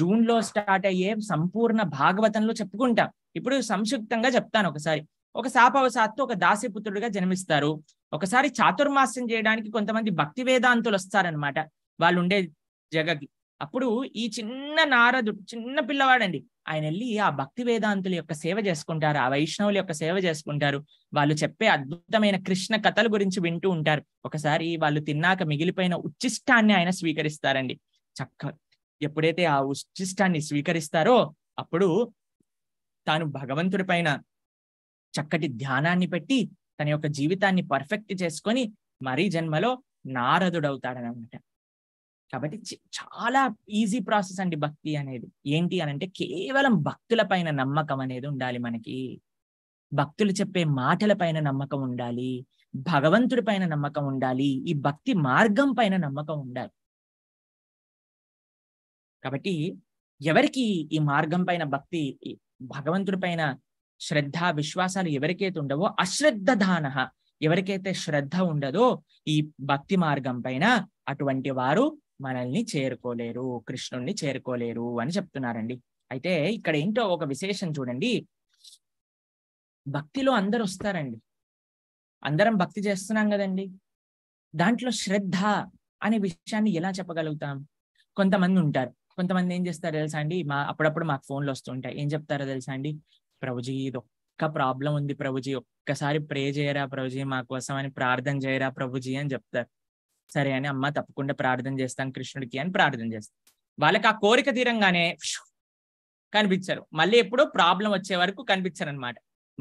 జూన్ లో స్టార్ట్ అయ్యే సంపూర్ణ భాగవతంలో చెప్పుకుంటాం ఇప్పుడు సంక్షిప్తంగా చెప్తాను ఒకసారి ఒక శాపవశాత్తు ఒక పుత్రుడిగా జన్మిస్తారు ఒకసారి చాతుర్మాస్యం చేయడానికి కొంతమంది భక్తి వేదాంతులు వస్తారనమాట వాళ్ళు ఉండే జగకి అప్పుడు ఈ చిన్న నారదుడు చిన్న పిల్లవాడండి ఆయన వెళ్ళి ఆ భక్తి వేదాంతుల యొక్క సేవ చేసుకుంటారు ఆ వైష్ణవుల యొక్క సేవ చేసుకుంటారు వాళ్ళు చెప్పే అద్భుతమైన కృష్ణ కథల గురించి వింటూ ఉంటారు ఒకసారి వాళ్ళు తిన్నాక మిగిలిపోయిన ఉచ్చిష్టాన్ని ఆయన స్వీకరిస్తారండి చక్క ఎప్పుడైతే ఆ ఉచ్చిష్టాన్ని స్వీకరిస్తారో అప్పుడు తాను భగవంతుడి పైన చక్కటి ధ్యానాన్ని పెట్టి తన యొక్క జీవితాన్ని పర్ఫెక్ట్ చేసుకొని మరీ జన్మలో నారదుడవుతాడనమాట కాబట్టి చాలా ఈజీ ప్రాసెస్ అండి భక్తి అనేది ఏంటి అని అంటే కేవలం భక్తుల పైన నమ్మకం అనేది ఉండాలి మనకి భక్తులు చెప్పే మాటల పైన నమ్మకం ఉండాలి భగవంతుడి పైన నమ్మకం ఉండాలి ఈ భక్తి మార్గం పైన నమ్మకం ఉండాలి కాబట్టి ఎవరికి ఈ మార్గం పైన భక్తి భగవంతుడి పైన శ్రద్ధ విశ్వాసాలు ఎవరికైతే ఉండవో అశ్రద్ధ దాన ఎవరికైతే శ్రద్ధ ఉండదో ఈ భక్తి మార్గం పైన అటువంటి వారు మనల్ని చేరుకోలేరు కృష్ణుణ్ణి చేరుకోలేరు అని చెప్తున్నారండి అయితే ఇక్కడ ఏంటో ఒక విశేషం చూడండి భక్తిలో అందరు వస్తారండి అందరం భక్తి చేస్తున్నాం కదండి దాంట్లో శ్రద్ధ అనే విషయాన్ని ఎలా చెప్పగలుగుతాం కొంతమంది ఉంటారు కొంతమంది ఏం చేస్తారు తెలుసా అండి మా అప్పుడప్పుడు మాకు ఫోన్లు వస్తుంటాయి ఏం చెప్తారో తెలుసా అండి ప్రభుజీ ఇది ఒక్క ప్రాబ్లం ఉంది ప్రభుజీ ఒక్కసారి ప్రే చేయరా ప్రభుజీ మా కోసం అని ప్రార్థన చేయరా ప్రభుజీ అని చెప్తారు సరే అని అమ్మ తప్పకుండా ప్రార్థన చేస్తాను కృష్ణుడికి అని ప్రార్థన చేస్తాను వాళ్ళకి ఆ కోరిక తీరంగానే కనిపించారు మళ్ళీ ఎప్పుడో ప్రాబ్లం వచ్చే వరకు కనిపించారు అనమాట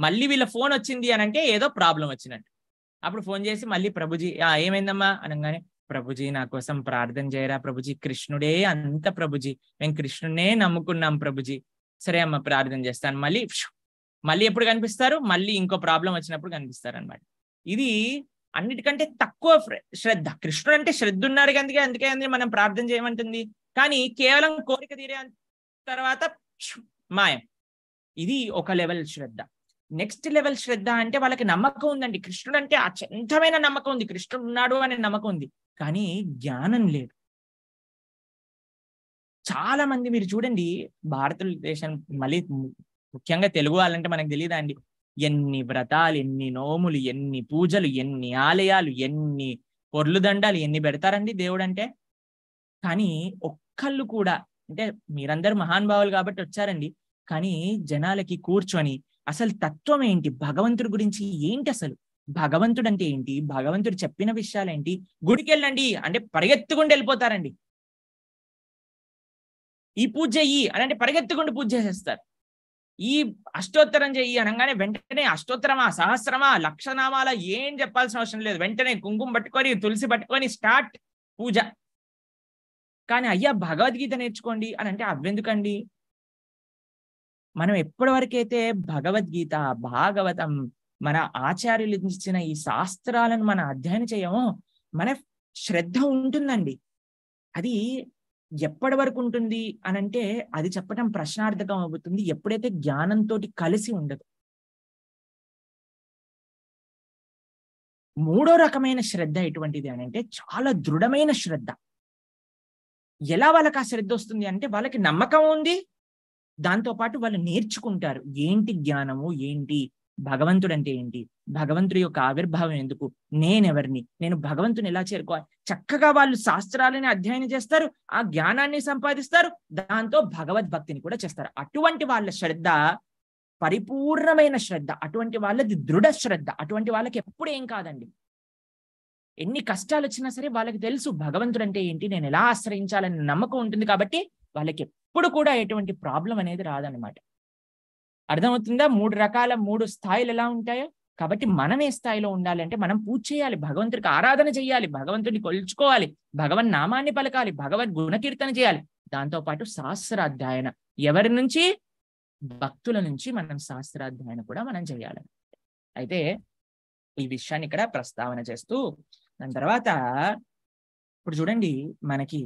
మళ్ళీ వీళ్ళ ఫోన్ వచ్చింది అని అంటే ఏదో ప్రాబ్లం వచ్చినట్టు అప్పుడు ఫోన్ చేసి మళ్ళీ ప్రభుజీ ఏమైందమ్మా అనగానే ప్రభుజీ నా కోసం ప్రార్థన చేయరా ప్రభుజీ కృష్ణుడే అంత ప్రభుజీ మేము కృష్ణునే నమ్ముకున్నాం ప్రభుజీ సరే అమ్మ ప్రార్థన చేస్తాను మళ్ళీ మళ్ళీ ఎప్పుడు కనిపిస్తారు మళ్ళీ ఇంకో ప్రాబ్లం వచ్చినప్పుడు కనిపిస్తారు అనమాట ఇది అన్నిటికంటే తక్కువ శ్రద్ధ కృష్ణుడు అంటే శ్రద్ధ ఉన్నారు అందుకే అందుకే మనం ప్రార్థన చేయమంటుంది కానీ కేవలం కోరిక తీరే తర్వాత మాయం ఇది ఒక లెవెల్ శ్రద్ధ నెక్స్ట్ లెవెల్ శ్రద్ధ అంటే వాళ్ళకి నమ్మకం ఉందండి కృష్ణుడు అంటే అత్యంతమైన నమ్మకం ఉంది కృష్ణుడు ఉన్నాడు అనే నమ్మకం ఉంది కానీ జ్ఞానం లేదు చాలా మంది మీరు చూడండి భారతదేశం మళ్ళీ ముఖ్యంగా తెలుగు వాళ్ళంటే మనకు తెలియదా అండి ఎన్ని వ్రతాలు ఎన్ని నోములు ఎన్ని పూజలు ఎన్ని ఆలయాలు ఎన్ని పొర్లు దండాలు ఎన్ని పెడతారండి దేవుడు అంటే కానీ ఒక్కళ్ళు కూడా అంటే మీరందరూ మహానుభావులు కాబట్టి వచ్చారండి కానీ జనాలకి కూర్చొని అసలు తత్వం ఏంటి భగవంతుడి గురించి ఏంటి అసలు భగవంతుడు అంటే ఏంటి భగవంతుడు చెప్పిన ఏంటి గుడికి వెళ్ళండి అంటే పరిగెత్తుకుండి వెళ్ళిపోతారండి ఈ పూజ ఈ అని అంటే పరిగెత్తుకుండి పూజ చేసేస్తారు ఈ అష్టోత్తరం చెయ్యి అనగానే వెంటనే అష్టోత్తరమా సహస్రమా లక్షనామాల ఏం చెప్పాల్సిన అవసరం లేదు వెంటనే కుంకుమ పట్టుకొని తులసి పట్టుకొని స్టార్ట్ పూజ కానీ అయ్యా భగవద్గీత నేర్చుకోండి అని అంటే అవెందుకండి మనం ఎప్పటి వరకైతే భగవద్గీత భాగవతం మన ఆచార్యులు ఇచ్చిన ఈ శాస్త్రాలను మనం అధ్యయనం చేయమో మన శ్రద్ధ ఉంటుందండి అది ఎప్పటి వరకు ఉంటుంది అని అంటే అది చెప్పడం ప్రశ్నార్థకం అవుతుంది ఎప్పుడైతే జ్ఞానంతో కలిసి ఉండదు మూడో రకమైన శ్రద్ధ ఎటువంటిది అని అంటే చాలా దృఢమైన శ్రద్ధ ఎలా వాళ్ళకి ఆ శ్రద్ధ వస్తుంది అంటే వాళ్ళకి నమ్మకం ఉంది దాంతోపాటు వాళ్ళు నేర్చుకుంటారు ఏంటి జ్ఞానము ఏంటి భగవంతుడు అంటే ఏంటి భగవంతుడి యొక్క ఆవిర్భావం ఎందుకు నేనెవరిని నేను భగవంతుని ఎలా చేరుకోవాలి చక్కగా వాళ్ళు శాస్త్రాలని అధ్యయనం చేస్తారు ఆ జ్ఞానాన్ని సంపాదిస్తారు దాంతో భగవద్భక్తిని కూడా చేస్తారు అటువంటి వాళ్ళ శ్రద్ధ పరిపూర్ణమైన శ్రద్ధ అటువంటి వాళ్ళది దృఢ శ్రద్ధ అటువంటి వాళ్ళకి ఎప్పుడు ఏం కాదండి ఎన్ని కష్టాలు వచ్చినా సరే వాళ్ళకి తెలుసు భగవంతుడు అంటే ఏంటి నేను ఎలా ఆశ్రయించాలని నమ్మకం ఉంటుంది కాబట్టి వాళ్ళకి ఎప్పుడు కూడా ఎటువంటి ప్రాబ్లం అనేది రాదనమాట అర్థమవుతుందా మూడు రకాల మూడు స్థాయిలు ఎలా ఉంటాయో కాబట్టి మనం ఏ స్థాయిలో ఉండాలి అంటే మనం పూజ చేయాలి భగవంతుడికి ఆరాధన చేయాలి భగవంతుడిని కొలుచుకోవాలి భగవన్ నామాన్ని పలకాలి భగవద్ గుణకీర్తన చేయాలి దాంతోపాటు శాస్త్రాధ్యాయన ఎవరి నుంచి భక్తుల నుంచి మనం శాస్త్రాధ్యాయన కూడా మనం చేయాలి అయితే ఈ విషయాన్ని ఇక్కడ ప్రస్తావన చేస్తూ దాని తర్వాత ఇప్పుడు చూడండి మనకి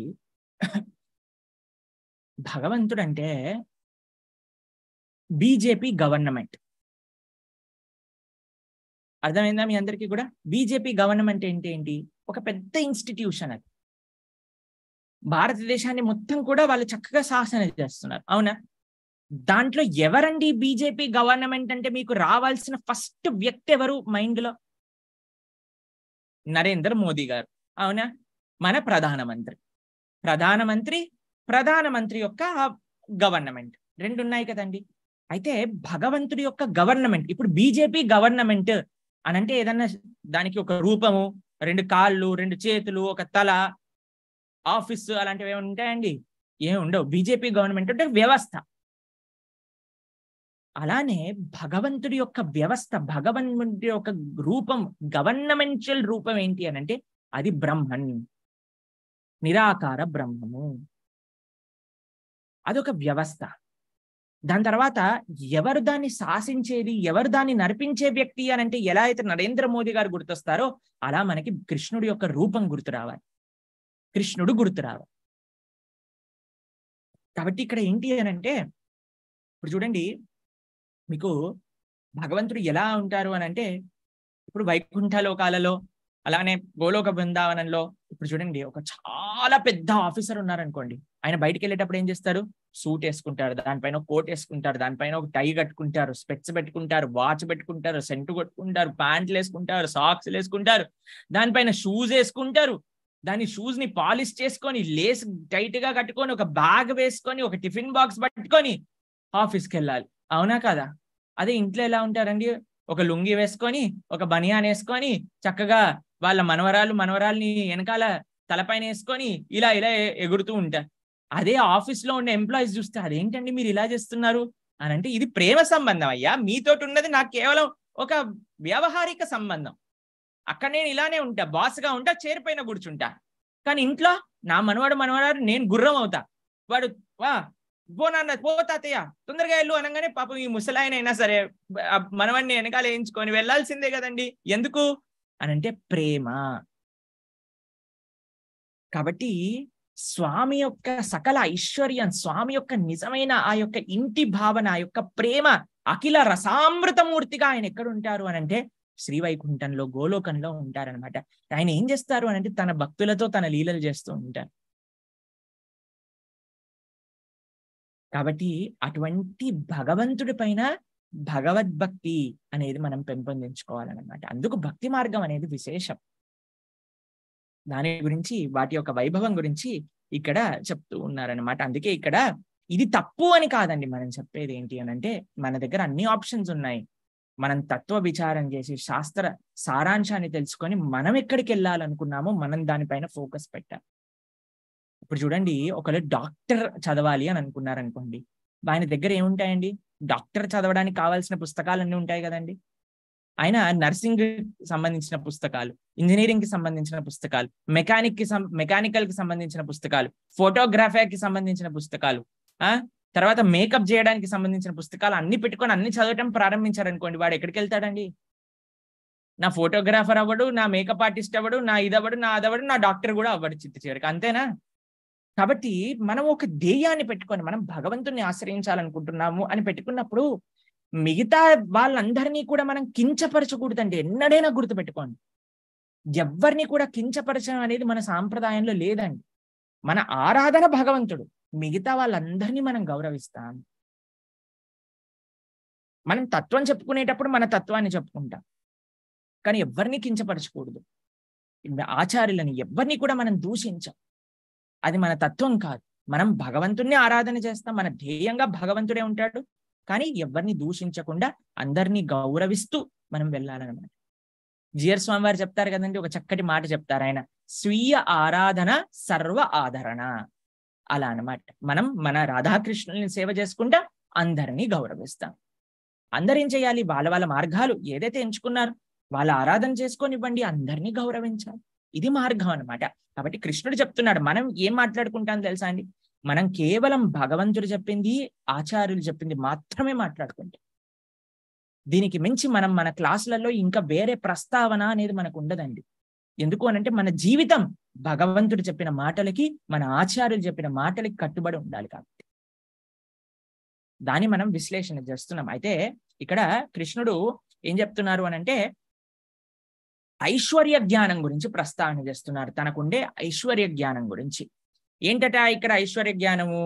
భగవంతుడు అంటే బీజేపీ గవర్నమెంట్ అర్థమైందా మీ అందరికీ కూడా బీజేపీ గవర్నమెంట్ అంటే ఏంటి ఒక పెద్ద ఇన్స్టిట్యూషన్ అది భారతదేశాన్ని మొత్తం కూడా వాళ్ళు చక్కగా శాసన చేస్తున్నారు అవునా దాంట్లో ఎవరండి బీజేపీ గవర్నమెంట్ అంటే మీకు రావాల్సిన ఫస్ట్ వ్యక్తి ఎవరు మైండ్లో నరేంద్ర మోదీ గారు అవునా మన ప్రధానమంత్రి ప్రధానమంత్రి ప్రధానమంత్రి యొక్క గవర్నమెంట్ రెండు ఉన్నాయి కదండి అయితే భగవంతుడి యొక్క గవర్నమెంట్ ఇప్పుడు బీజేపీ గవర్నమెంట్ అని అంటే ఏదన్నా దానికి ఒక రూపము రెండు కాళ్ళు రెండు చేతులు ఒక తల ఆఫీస్ అలాంటివి ఏమి ఉంటాయండి ఏమి ఉండవు బీజేపీ గవర్నమెంట్ అంటే వ్యవస్థ అలానే భగవంతుడి యొక్క వ్యవస్థ భగవంతుడి యొక్క రూపం గవర్నమెంటల్ రూపం ఏంటి అని అంటే అది బ్రహ్మన్ నిరాకార బ్రహ్మము అదొక వ్యవస్థ దాని తర్వాత ఎవరు దాన్ని శాసించేది ఎవరు దాన్ని నడిపించే వ్యక్తి అని అంటే ఎలా అయితే నరేంద్ర మోదీ గారు గుర్తొస్తారో అలా మనకి కృష్ణుడి యొక్క రూపం గుర్తు రావాలి కృష్ణుడు గుర్తు రావాలి కాబట్టి ఇక్కడ ఏంటి అని అంటే ఇప్పుడు చూడండి మీకు భగవంతుడు ఎలా ఉంటారు అని అంటే ఇప్పుడు వైకుంఠ లోకాలలో అలానే గోలోక బృందావనంలో ఇప్పుడు చూడండి ఒక చాలా పెద్ద ఆఫీసర్ ఉన్నారనుకోండి ఆయన బయటికి వెళ్ళేటప్పుడు ఏం చేస్తారు సూట్ వేసుకుంటారు దానిపైన కోట్ వేసుకుంటారు దానిపైన ఒక టై కట్టుకుంటారు స్పెట్స్ పెట్టుకుంటారు వాచ్ పెట్టుకుంటారు సెంటు కొట్టుకుంటారు ప్యాంట్లు వేసుకుంటారు సాక్స్ వేసుకుంటారు దానిపైన షూస్ వేసుకుంటారు దాని షూస్ ని పాలిష్ చేసుకొని లేస్ టైట్ గా కట్టుకొని ఒక బ్యాగ్ వేసుకొని ఒక టిఫిన్ బాక్స్ పట్టుకొని ఆఫీస్కి వెళ్ళాలి అవునా కదా అదే ఇంట్లో ఎలా ఉంటారండి ఒక లుంగి వేసుకొని ఒక బనియాన్ వేసుకొని చక్కగా వాళ్ళ మనవరాలు మనవరాల్ని వెనకాల తలపైన వేసుకొని ఇలా ఇలా ఎగురుతూ ఉంటారు అదే ఆఫీస్ లో ఎంప్లాయీస్ చూస్తే అదేంటండి మీరు ఇలా చేస్తున్నారు అని అంటే ఇది ప్రేమ సంబంధం అయ్యా మీతోటి ఉన్నది నాకు కేవలం ఒక వ్యవహారిక సంబంధం అక్కడ నేను ఇలానే ఉంటా బాస్గా ఉంటా చేరిపోయిన కూర్చుంటా కానీ ఇంట్లో నా మనవాడు మనవాడారు నేను గుర్రం అవుతా వాడు వా పో నాన్న పో తొందరగా వెళ్ళు అనగానే పాపం ఈ ముసలాయన అయినా సరే మనవాడిని వెనకాల వేయించుకొని వెళ్ళాల్సిందే కదండి ఎందుకు అని అంటే ప్రేమ కాబట్టి స్వామి యొక్క సకల ఐశ్వర్యం స్వామి యొక్క నిజమైన ఆ యొక్క ఇంటి భావన ఆ యొక్క ప్రేమ అఖిల రసామృతమూర్తిగా ఆయన ఎక్కడుంటారు అని అంటే శ్రీవైకుంఠంలో గోలోకంలో ఉంటారనమాట ఆయన ఏం చేస్తారు అని అంటే తన భక్తులతో తన లీలలు చేస్తూ ఉంటారు కాబట్టి అటువంటి భగవంతుడి పైన భగవద్భక్తి అనేది మనం పెంపొందించుకోవాలన్నమాట అందుకు భక్తి మార్గం అనేది విశేషం దాని గురించి వాటి యొక్క వైభవం గురించి ఇక్కడ చెప్తూ ఉన్నారనమాట అందుకే ఇక్కడ ఇది తప్పు అని కాదండి మనం చెప్పేది ఏంటి అని అంటే మన దగ్గర అన్ని ఆప్షన్స్ ఉన్నాయి మనం తత్వ విచారం చేసి శాస్త్ర సారాంశాన్ని తెలుసుకొని మనం ఎక్కడికి వెళ్ళాలనుకున్నామో మనం దానిపైన ఫోకస్ పెట్టాం ఇప్పుడు చూడండి ఒకళ్ళు డాక్టర్ చదవాలి అని అనుకున్నారనుకోండి ఆయన దగ్గర ఏముంటాయండి డాక్టర్ చదవడానికి కావాల్సిన పుస్తకాలు అన్నీ ఉంటాయి కదండి ఆయన నర్సింగ్ సంబంధించిన పుస్తకాలు ఇంజనీరింగ్ కి సంబంధించిన పుస్తకాలు మెకానిక్ కి మెకానికల్ కి సంబంధించిన పుస్తకాలు ఫోటోగ్రాఫీకి సంబంధించిన పుస్తకాలు ఆ తర్వాత మేకప్ చేయడానికి సంబంధించిన పుస్తకాలు అన్ని పెట్టుకొని అన్ని చదవటం ప్రారంభించారు అనుకోండి వాడు ఎక్కడికి వెళ్తాడండి నా ఫోటోగ్రాఫర్ అవ్వడు నా మేకప్ ఆర్టిస్ట్ అవ్వడు నా ఇదవ్వడు నా అదవ్వడు నా డాక్టర్ కూడా అవ్వడు చిత్త చివరికి అంతేనా కాబట్టి మనం ఒక ధ్యేయాన్ని పెట్టుకొని మనం భగవంతుని ఆశ్రయించాలనుకుంటున్నాము అని పెట్టుకున్నప్పుడు మిగతా వాళ్ళందరినీ కూడా మనం కించపరచకూడదండి ఎన్నడైనా గుర్తుపెట్టుకోండి ఎవరిని కూడా కించపరచడం అనేది మన సాంప్రదాయంలో లేదండి మన ఆరాధన భగవంతుడు మిగతా వాళ్ళందరినీ మనం గౌరవిస్తాం మనం తత్వం చెప్పుకునేటప్పుడు మన తత్వాన్ని చెప్పుకుంటాం కానీ ఎవరిని కించపరచకూడదు ఆచార్యులను ఎవరిని కూడా మనం దూషించాం అది మన తత్వం కాదు మనం భగవంతుణ్ణి ఆరాధన చేస్తాం మన ధ్యేయంగా భగవంతుడే ఉంటాడు కానీ ఎవరిని దూషించకుండా అందరినీ గౌరవిస్తూ మనం వెళ్ళాలన్నమాట జియర్ స్వామి వారు చెప్తారు కదండి ఒక చక్కటి మాట చెప్తారు ఆయన స్వీయ ఆరాధన సర్వ ఆదరణ అలా అనమాట మనం మన రాధాకృష్ణుల్ని సేవ చేసుకుంటా అందరినీ గౌరవిస్తాం అందరేం చేయాలి వాళ్ళ వాళ్ళ మార్గాలు ఏదైతే ఎంచుకున్నారు వాళ్ళ ఆరాధన చేసుకొనివ్వండి అందరినీ గౌరవించాలి ఇది మార్గం అనమాట కాబట్టి కృష్ణుడు చెప్తున్నాడు మనం ఏం మాట్లాడుకుంటాం తెలుసా అండి మనం కేవలం భగవంతుడు చెప్పింది ఆచార్యులు చెప్పింది మాత్రమే మాట్లాడుకుంటాం దీనికి మించి మనం మన క్లాసులలో ఇంకా వేరే ప్రస్తావన అనేది మనకు ఉండదండి ఎందుకు అనంటే మన జీవితం భగవంతుడు చెప్పిన మాటలకి మన ఆచార్యులు చెప్పిన మాటలకి కట్టుబడి ఉండాలి కాబట్టి దాన్ని మనం విశ్లేషణ చేస్తున్నాం అయితే ఇక్కడ కృష్ణుడు ఏం చెప్తున్నారు అనంటే ఐశ్వర్య జ్ఞానం గురించి ప్రస్తావన చేస్తున్నారు తనకుండే ఐశ్వర్య జ్ఞానం గురించి ఏంటట ఇక్కడ ఐశ్వర్య జ్ఞానము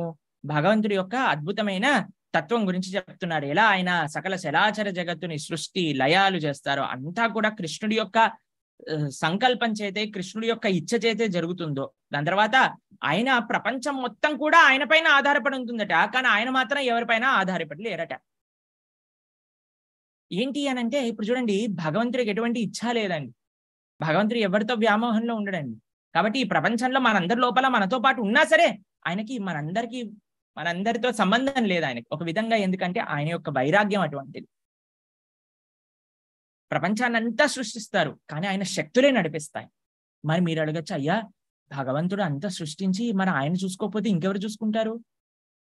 భగవంతుడి యొక్క అద్భుతమైన తత్వం గురించి చెప్తున్నాడు ఎలా ఆయన సకల శలాచర జగత్తుని సృష్టి లయాలు చేస్తారో అంతా కూడా కృష్ణుడి యొక్క సంకల్పం చేతే కృష్ణుడి యొక్క ఇచ్చ చేతే జరుగుతుందో దాని తర్వాత ఆయన ప్రపంచం మొత్తం కూడా ఆయన పైన ఆధారపడి ఉంటుందట కానీ ఆయన మాత్రం ఎవరిపైన ఆధారపడి లేరట ఏంటి అని అంటే ఇప్పుడు చూడండి భగవంతుడికి ఎటువంటి ఇచ్చ లేదండి భగవంతుడు ఎవరితో వ్యామోహంలో ఉండడండి కాబట్టి ఈ ప్రపంచంలో మనందరి లోపల మనతో పాటు ఉన్నా సరే ఆయనకి మనందరికీ మనందరితో సంబంధం లేదు ఆయనకి ఒక విధంగా ఎందుకంటే ఆయన యొక్క వైరాగ్యం అటువంటిది ప్రపంచాన్ని అంతా సృష్టిస్తారు కానీ ఆయన శక్తులే నడిపిస్తాయి మరి మీరు అడగచ్చు అయ్యా భగవంతుడు అంతా సృష్టించి మరి ఆయన చూసుకోకపోతే ఇంకెవరు చూసుకుంటారు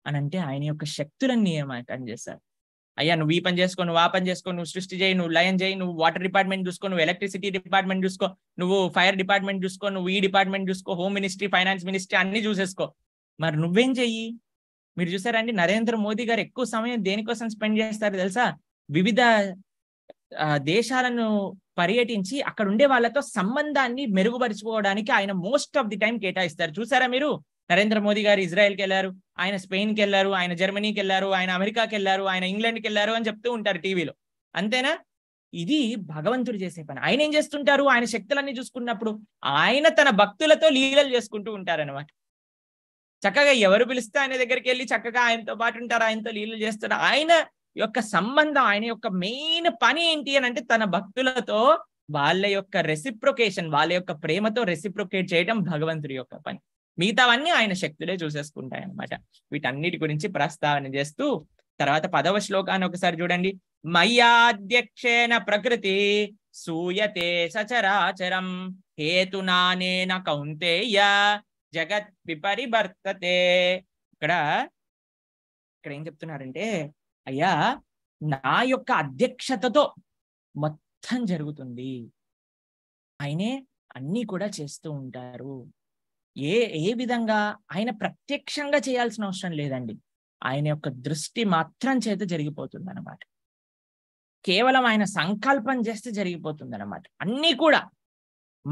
అని అంటే ఆయన యొక్క శక్తులన్నీ ఏమాకం చేశారు అయ్యా నువ్వు ఈ పని చేసుకో నువ్వు ఆ పని చేసుకో నువ్వు సృష్టి చేయి నువ్వు లయన్ చేయి నువ్వు వాటర్ డిపార్ట్మెంట్ చూసుకో నువ్వు ఎలక్ట్రిసిటీ డిపార్ట్మెంట్ చూసుకో నువ్వు ఫైర్ డిపార్ట్మెంట్ చూసుకో నువ్వు ఈ డిపార్ట్మెంట్ చూసుకో హోమ్ మినిస్ట్రీ ఫైనాన్స్ మినిస్ట్రీ అన్ని చూసేసుకో మరి నువ్వేం చెయ్యి మీరు చూసారండి నరేంద్ర మోదీ గారు ఎక్కువ సమయం దేనికోసం స్పెండ్ చేస్తారు తెలుసా వివిధ దేశాలను పర్యటించి అక్కడ ఉండే వాళ్ళతో సంబంధాన్ని మెరుగుపరుచుకోవడానికి ఆయన మోస్ట్ ఆఫ్ ది టైం కేటాయిస్తారు చూసారా మీరు నరేంద్ర మోదీ గారు ఇజ్రాయెల్కి వెళ్ళారు ఆయన స్పెయిన్కి వెళ్ళారు ఆయన జర్మనీకి వెళ్ళారు ఆయన అమెరికాకి వెళ్ళారు ఆయన ఇంగ్లాండ్కి వెళ్ళారు అని చెప్తూ ఉంటారు టీవీలో అంతేనా ఇది భగవంతుడు చేసే పని ఆయన ఏం చేస్తుంటారు ఆయన శక్తులన్నీ చూసుకున్నప్పుడు ఆయన తన భక్తులతో లీలలు చేసుకుంటూ ఉంటారనమాట చక్కగా ఎవరు పిలిస్తే ఆయన దగ్గరికి వెళ్ళి చక్కగా ఆయనతో పాటు ఉంటారు ఆయనతో లీలలు చేస్తారు ఆయన యొక్క సంబంధం ఆయన యొక్క మెయిన్ పని ఏంటి అని అంటే తన భక్తులతో వాళ్ళ యొక్క రెసిప్రొకేషన్ వాళ్ళ యొక్క ప్రేమతో రెసిప్రొకేట్ చేయడం భగవంతుడి యొక్క పని మిగతావన్నీ ఆయన శక్తులే చూసేసుకుంటాయి అనమాట వీటన్నిటి గురించి ప్రస్తావన చేస్తూ తర్వాత పదవ శ్లోకాన్ని ఒకసారి చూడండి మయాధ్యక్షేన ప్రకృతి సూయతే సచరాచరం హేతునానేన కౌంతేయ జగత్ విపరివర్తతే ఇక్కడ ఇక్కడ ఏం చెప్తున్నారంటే అయ్యా నా యొక్క అధ్యక్షతతో మొత్తం జరుగుతుంది ఆయనే అన్నీ కూడా చేస్తూ ఉంటారు ఏ ఏ విధంగా ఆయన ప్రత్యక్షంగా చేయాల్సిన అవసరం లేదండి ఆయన యొక్క దృష్టి మాత్రం చేత జరిగిపోతుంది అనమాట కేవలం ఆయన సంకల్పం చేస్తే జరిగిపోతుంది అనమాట అన్నీ కూడా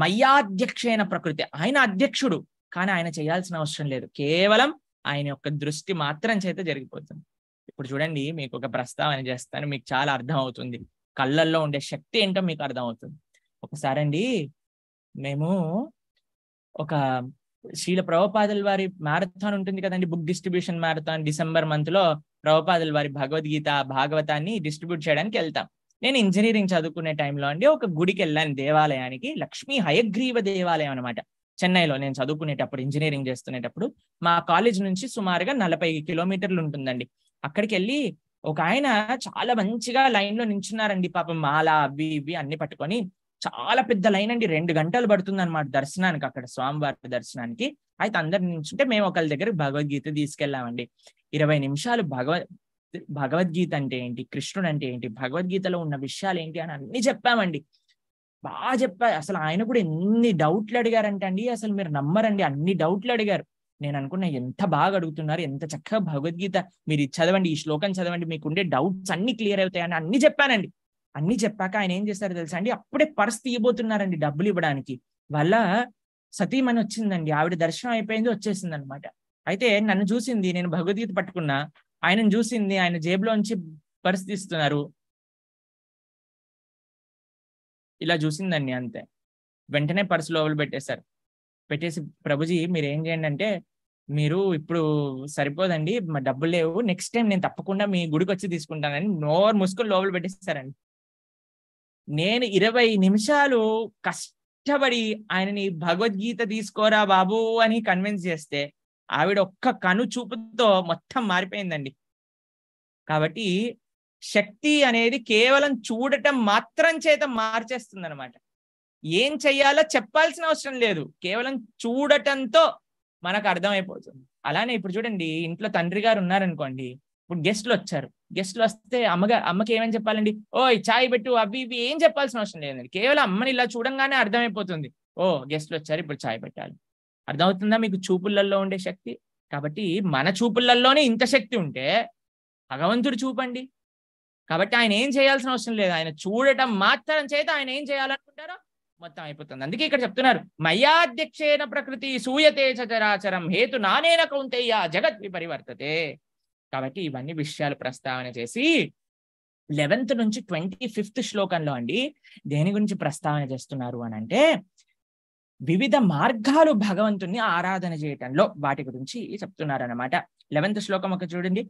మయ్యాధ్యక్షైన ప్రకృతి ఆయన అధ్యక్షుడు కానీ ఆయన చేయాల్సిన అవసరం లేదు కేవలం ఆయన యొక్క దృష్టి మాత్రం చేత జరిగిపోతుంది ఇప్పుడు చూడండి మీకు ఒక ప్రస్తావన చేస్తాను మీకు చాలా అర్థం అవుతుంది కళ్ళల్లో ఉండే శక్తి ఏంటో మీకు అర్థం అవుతుంది ఒకసారండి మేము ఒక శ్రీల ప్రభుపాదుల వారి మ్యారథాన్ ఉంటుంది కదండి book distribution marathon December month లో ప్రభుపాదుల వారి భగవద్గీత భాగవతాన్ని డిస్ట్రిబ్యూట్ చేయడానికి వెళ్తాం నేను ఇంజనీరింగ్ చదువుకునే టైంలో అండి ఒక గుడికి వెళ్ళాను దేవాలయానికి లక్ష్మీ హయగ్రీవ దేవాలయం అనమాట చెన్నైలో నేను చదువుకునేటప్పుడు ఇంజనీరింగ్ చేస్తునేటప్పుడు మా కాలేజ్ నుంచి సుమారుగా నలభై కిలోమీటర్లు ఉంటుందండి అక్కడికి వెళ్ళి ఒక ఆయన చాలా మంచిగా లైన్ లో నించున్నారండి పాపం మాల అవి ఇవి అన్ని పట్టుకొని చాలా పెద్ద లైన్ అండి రెండు గంటలు పడుతుంది అనమాట దర్శనానికి అక్కడ స్వామివారి దర్శనానికి అయితే అందరి ఉంటే మేము ఒకళ్ళ దగ్గర భగవద్గీత తీసుకెళ్లామండి ఇరవై నిమిషాలు భగవ భగవద్గీత అంటే ఏంటి కృష్ణుడు అంటే ఏంటి భగవద్గీతలో ఉన్న విషయాలు ఏంటి అని అన్ని చెప్పామండి బాగా చెప్పా అసలు ఆయన కూడా ఎన్ని డౌట్లు అండి అసలు మీరు నమ్మరండి అన్ని డౌట్లు అడిగారు నేను అనుకున్నా ఎంత బాగా అడుగుతున్నారు ఎంత చక్కగా భగవద్గీత మీరు చదవండి ఈ శ్లోకం చదవండి మీకుండే డౌట్స్ అన్ని క్లియర్ అవుతాయని అన్ని చెప్పానండి అన్ని చెప్పాక ఆయన ఏం చేశారు తెలుసా అండి అప్పుడే పర్స్ తీయబోతున్నారండి డబ్బులు ఇవ్వడానికి వాళ్ళ సతీమణి వచ్చిందండి ఆవిడ దర్శనం అయిపోయింది వచ్చేసింది అనమాట అయితే నన్ను చూసింది నేను భగవద్గీత పట్టుకున్నా ఆయనను చూసింది ఆయన జేబులోంచి పర్స్ తీస్తున్నారు ఇలా చూసిందండి అంతే వెంటనే పర్సు లోపలు పెట్టేశారు పెట్టేసి ప్రభుజీ మీరు ఏం చేయండి అంటే మీరు ఇప్పుడు సరిపోదండి మా డబ్బులు లేవు నెక్స్ట్ టైం నేను తప్పకుండా మీ గుడికి వచ్చి తీసుకుంటానని నోరు ముసుకులు లోపలు పెట్టేస్తారండి నేను ఇరవై నిమిషాలు కష్టపడి ఆయనని భగవద్గీత తీసుకోరా బాబు అని కన్విన్స్ చేస్తే ఆవిడ ఒక్క కను చూపుతో మొత్తం మారిపోయిందండి కాబట్టి శక్తి అనేది కేవలం చూడటం మాత్రం చేత మార్చేస్తుంది అనమాట ఏం చెయ్యాలో చెప్పాల్సిన అవసరం లేదు కేవలం చూడటంతో మనకు అర్థమైపోతుంది అలానే ఇప్పుడు చూడండి ఇంట్లో తండ్రి గారు ఉన్నారనుకోండి ఇప్పుడు గెస్ట్లు వచ్చారు గెస్ట్లు వస్తే అమ్మగా అమ్మకి ఏమని చెప్పాలండి ఓ చాయ్ పెట్టు అవి ఇవి ఏం చెప్పాల్సిన అవసరం లేదండి కేవలం అమ్మని ఇలా చూడంగానే అర్థమైపోతుంది ఓ గెస్ట్లు వచ్చారు ఇప్పుడు చాయ్ పెట్టాలి అర్థమవుతుందా మీకు చూపులలో ఉండే శక్తి కాబట్టి మన చూపులలోనే ఇంత శక్తి ఉంటే భగవంతుడు చూపండి కాబట్టి ఆయన ఏం చేయాల్సిన అవసరం లేదు ఆయన చూడటం మాత్రం చేత ఆయన ఏం చేయాలనుకుంటారో మొత్తం అయిపోతుంది అందుకే ఇక్కడ చెప్తున్నారు మయాధ్యక్షేణ ప్రకృతి సూయతే చరాచరం హేతు నానేన కౌంతేయ జగత్ విపరివర్తతే కాబట్టి ఇవన్నీ విషయాలు ప్రస్తావన చేసి లెవెన్త్ నుంచి ట్వంటీ ఫిఫ్త్ శ్లోకంలో అండి దేని గురించి ప్రస్తావన చేస్తున్నారు అని అంటే వివిధ మార్గాలు భగవంతుని ఆరాధన చేయటంలో వాటి గురించి చెప్తున్నారన్నమాట లెవెన్త్ శ్లోకం ఒక చూడండి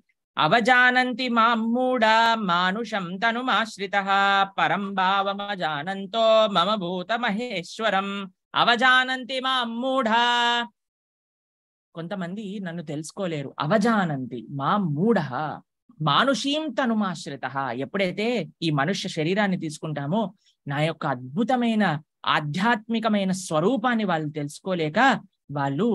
అవజానంతి మామూఢ మానుషం మాశ్రిత పరం భావమజానంతో మమ భూత మహేశ్వరం అవజానంతి మామూఢ కొంతమంది నన్ను తెలుసుకోలేరు అవజానంతి మా మూఢ మానుషీం తనుమాశ్రిత ఎప్పుడైతే ఈ మనుష్య శరీరాన్ని తీసుకుంటామో నా యొక్క అద్భుతమైన ఆధ్యాత్మికమైన స్వరూపాన్ని వాళ్ళు తెలుసుకోలేక వాళ్ళు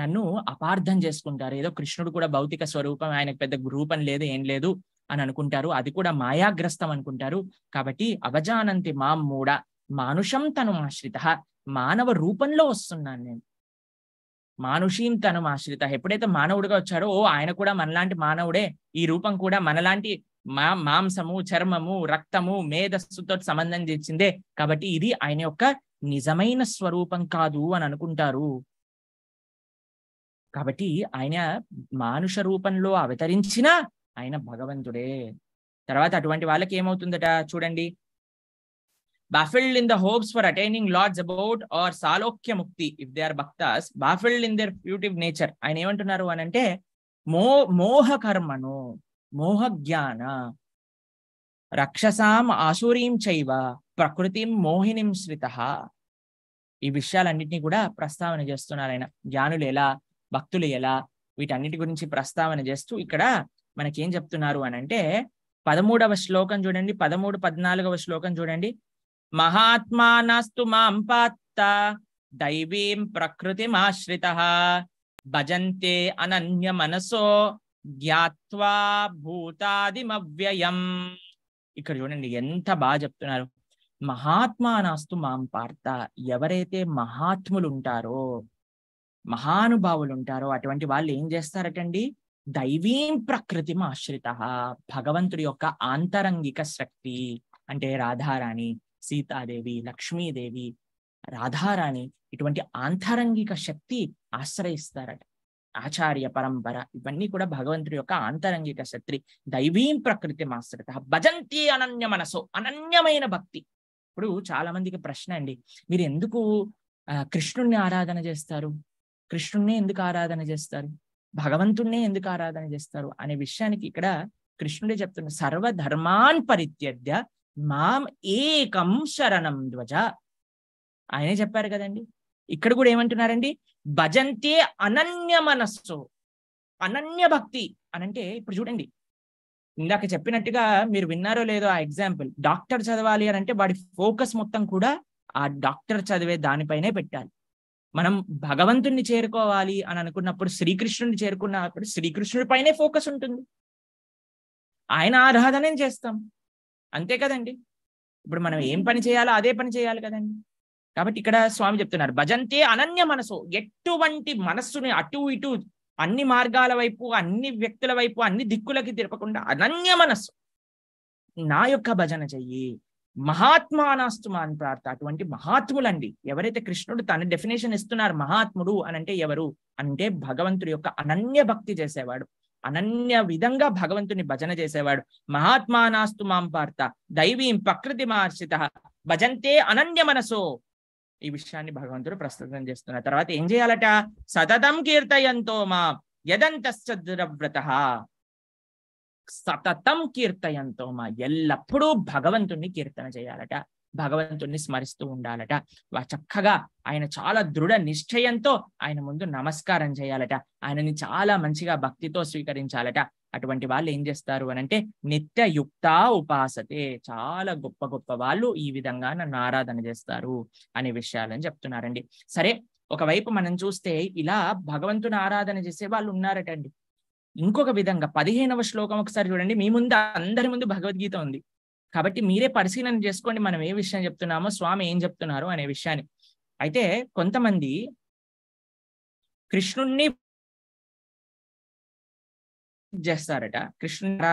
నన్ను అపార్థం చేసుకుంటారు ఏదో కృష్ణుడు కూడా భౌతిక స్వరూపం ఆయనకు పెద్ద రూపం లేదు ఏం లేదు అని అనుకుంటారు అది కూడా మాయాగ్రస్తం అనుకుంటారు కాబట్టి అవజానంతి మా మూడ మానుషం తను ఆశ్రిత మానవ రూపంలో వస్తున్నాను నేను మానుషీం తను ఆశ్రిత ఎప్పుడైతే మానవుడిగా వచ్చాడో ఓ ఆయన కూడా మనలాంటి మానవుడే ఈ రూపం కూడా మనలాంటి మా మాంసము చర్మము రక్తము మేధస్సుతో సంబంధం తెచ్చిందే కాబట్టి ఇది ఆయన యొక్క నిజమైన స్వరూపం కాదు అని అనుకుంటారు కాబట్టి ఆయన మానుష రూపంలో అవతరించినా ఆయన భగవంతుడే తర్వాత అటువంటి వాళ్ళకి ఏమవుతుందట చూడండి baffled in the hopes for attaining Lord's abode or salokya mukti if they are bhaktas, baffled in their fugitive nature ఆయన ఏమంటున్నారు అని అంటే మో మోహకర్మను కర్మను మోహ జ్ఞాన రక్షసాం ఆసూరీం చైవ ప్రకృతి మోహినిం శ్రిత ఈ విషయాలన్నింటినీ కూడా ప్రస్తావన చేస్తున్నారు ఆయన జ్ఞానులు ఎలా భక్తులు ఎలా వీటన్నిటి గురించి ప్రస్తావన చేస్తూ ఇక్కడ మనకేం చెప్తున్నారు అని అంటే పదమూడవ శ్లోకం చూడండి పదమూడు పద్నాలుగవ శ్లోకం చూడండి మహాత్మానస్తు మాం పాత్త దైవీం ప్రకృతిమాశ్రిత భజంతే అనన్య మనసో జ్ఞాత్వా భూతాదిమవ్యయం ఇక్కడ చూడండి ఎంత బాగా చెప్తున్నారు మహాత్మానాస్తు మాం పార్త ఎవరైతే మహాత్ములు ఉంటారో మహానుభావులు ఉంటారో అటువంటి వాళ్ళు ఏం చేస్తారటండి దైవీం ప్రకృతి ఆశ్రిత భగవంతుడి యొక్క ఆంతరంగిక శక్తి అంటే రాధారాణి సీతాదేవి లక్ష్మీదేవి రాధారాణి ఇటువంటి ఆంతరంగిక శక్తి ఆశ్రయిస్తారట ఆచార్య పరంపర ఇవన్నీ కూడా భగవంతుడి యొక్క ఆంతరంగిక శక్తి దైవీం ప్రకృతి మాశ్రత భజంతి అనన్య మనసు అనన్యమైన భక్తి ఇప్పుడు చాలా మందికి ప్రశ్న అండి మీరు ఎందుకు కృష్ణుణ్ణి ఆరాధన చేస్తారు కృష్ణుణ్ణి ఎందుకు ఆరాధన చేస్తారు భగవంతుణ్ణి ఎందుకు ఆరాధన చేస్తారు అనే విషయానికి ఇక్కడ కృష్ణుడే చెప్తున్న సర్వధర్మాన్ పరిత్యద్య మాం ఏకం శరణం ధ్వజ ఆయనే చెప్పారు కదండి ఇక్కడ కూడా ఏమంటున్నారండి భజంతే అనన్య మనస్సు అనన్య భక్తి అని అంటే ఇప్పుడు చూడండి ఇందాక చెప్పినట్టుగా మీరు విన్నారో లేదో ఆ ఎగ్జాంపుల్ డాక్టర్ చదవాలి అని అంటే వాడి ఫోకస్ మొత్తం కూడా ఆ డాక్టర్ చదివే దానిపైనే పెట్టాలి మనం భగవంతుణ్ణి చేరుకోవాలి అని అనుకున్నప్పుడు శ్రీకృష్ణుని చేరుకున్నప్పుడు శ్రీకృష్ణుడి పైనే ఫోకస్ ఉంటుంది ఆయన ఆరాధన చేస్తాం అంతే కదండి ఇప్పుడు మనం ఏం పని చేయాలో అదే పని చేయాలి కదండి కాబట్టి ఇక్కడ స్వామి చెప్తున్నారు భజంతే అనన్య మనసు ఎటువంటి మనస్సుని అటు ఇటు అన్ని మార్గాల వైపు అన్ని వ్యక్తుల వైపు అన్ని దిక్కులకి తిరపకుండా అనన్య మనస్సు నా యొక్క భజన చెయ్యి మహాత్మానాస్తుమా అని ప్రార్థ అటువంటి మహాత్ములండి ఎవరైతే కృష్ణుడు తన డెఫినేషన్ ఇస్తున్నారు మహాత్ముడు అని అంటే ఎవరు అంటే భగవంతుడి యొక్క అనన్య భక్తి చేసేవాడు అనన్య విధంగా భగవంతుని భజన చేసేవాడు మహాత్మానాస్తు మాం పార్త దైవీం ప్రకృతి మార్షిత భజంతే అనన్య మనసో ఈ విషయాన్ని భగవంతుడు ప్రస్తుతం చేస్తున్నారు తర్వాత ఏం చేయాలట సతతం కీర్తయంతో మా యదంతశ్చద్రవ్రత సతతం కీర్తయంతో మా ఎల్లప్పుడూ భగవంతుణ్ణి కీర్తన చేయాలట భగవంతుణ్ణి స్మరిస్తూ ఉండాలట చక్కగా ఆయన చాలా దృఢ నిశ్చయంతో ఆయన ముందు నమస్కారం చేయాలట ఆయనని చాలా మంచిగా భక్తితో స్వీకరించాలట అటువంటి వాళ్ళు ఏం చేస్తారు అని అంటే నిత్యయుక్త ఉపాసతే చాలా గొప్ప గొప్ప వాళ్ళు ఈ విధంగా నన్ను ఆరాధన చేస్తారు అనే విషయాలని చెప్తున్నారండి సరే ఒకవైపు మనం చూస్తే ఇలా భగవంతుని ఆరాధన చేసే వాళ్ళు ఉన్నారటండి ఇంకొక విధంగా పదిహేనవ శ్లోకం ఒకసారి చూడండి మీ ముందు అందరి ముందు భగవద్గీత ఉంది కాబట్టి మీరే పరిశీలన చేసుకోండి మనం ఏ విషయం చెప్తున్నామో స్వామి ఏం చెప్తున్నారు అనే విషయాన్ని అయితే కొంతమంది కృష్ణుణ్ణి చేస్తారట కృష్ణుడు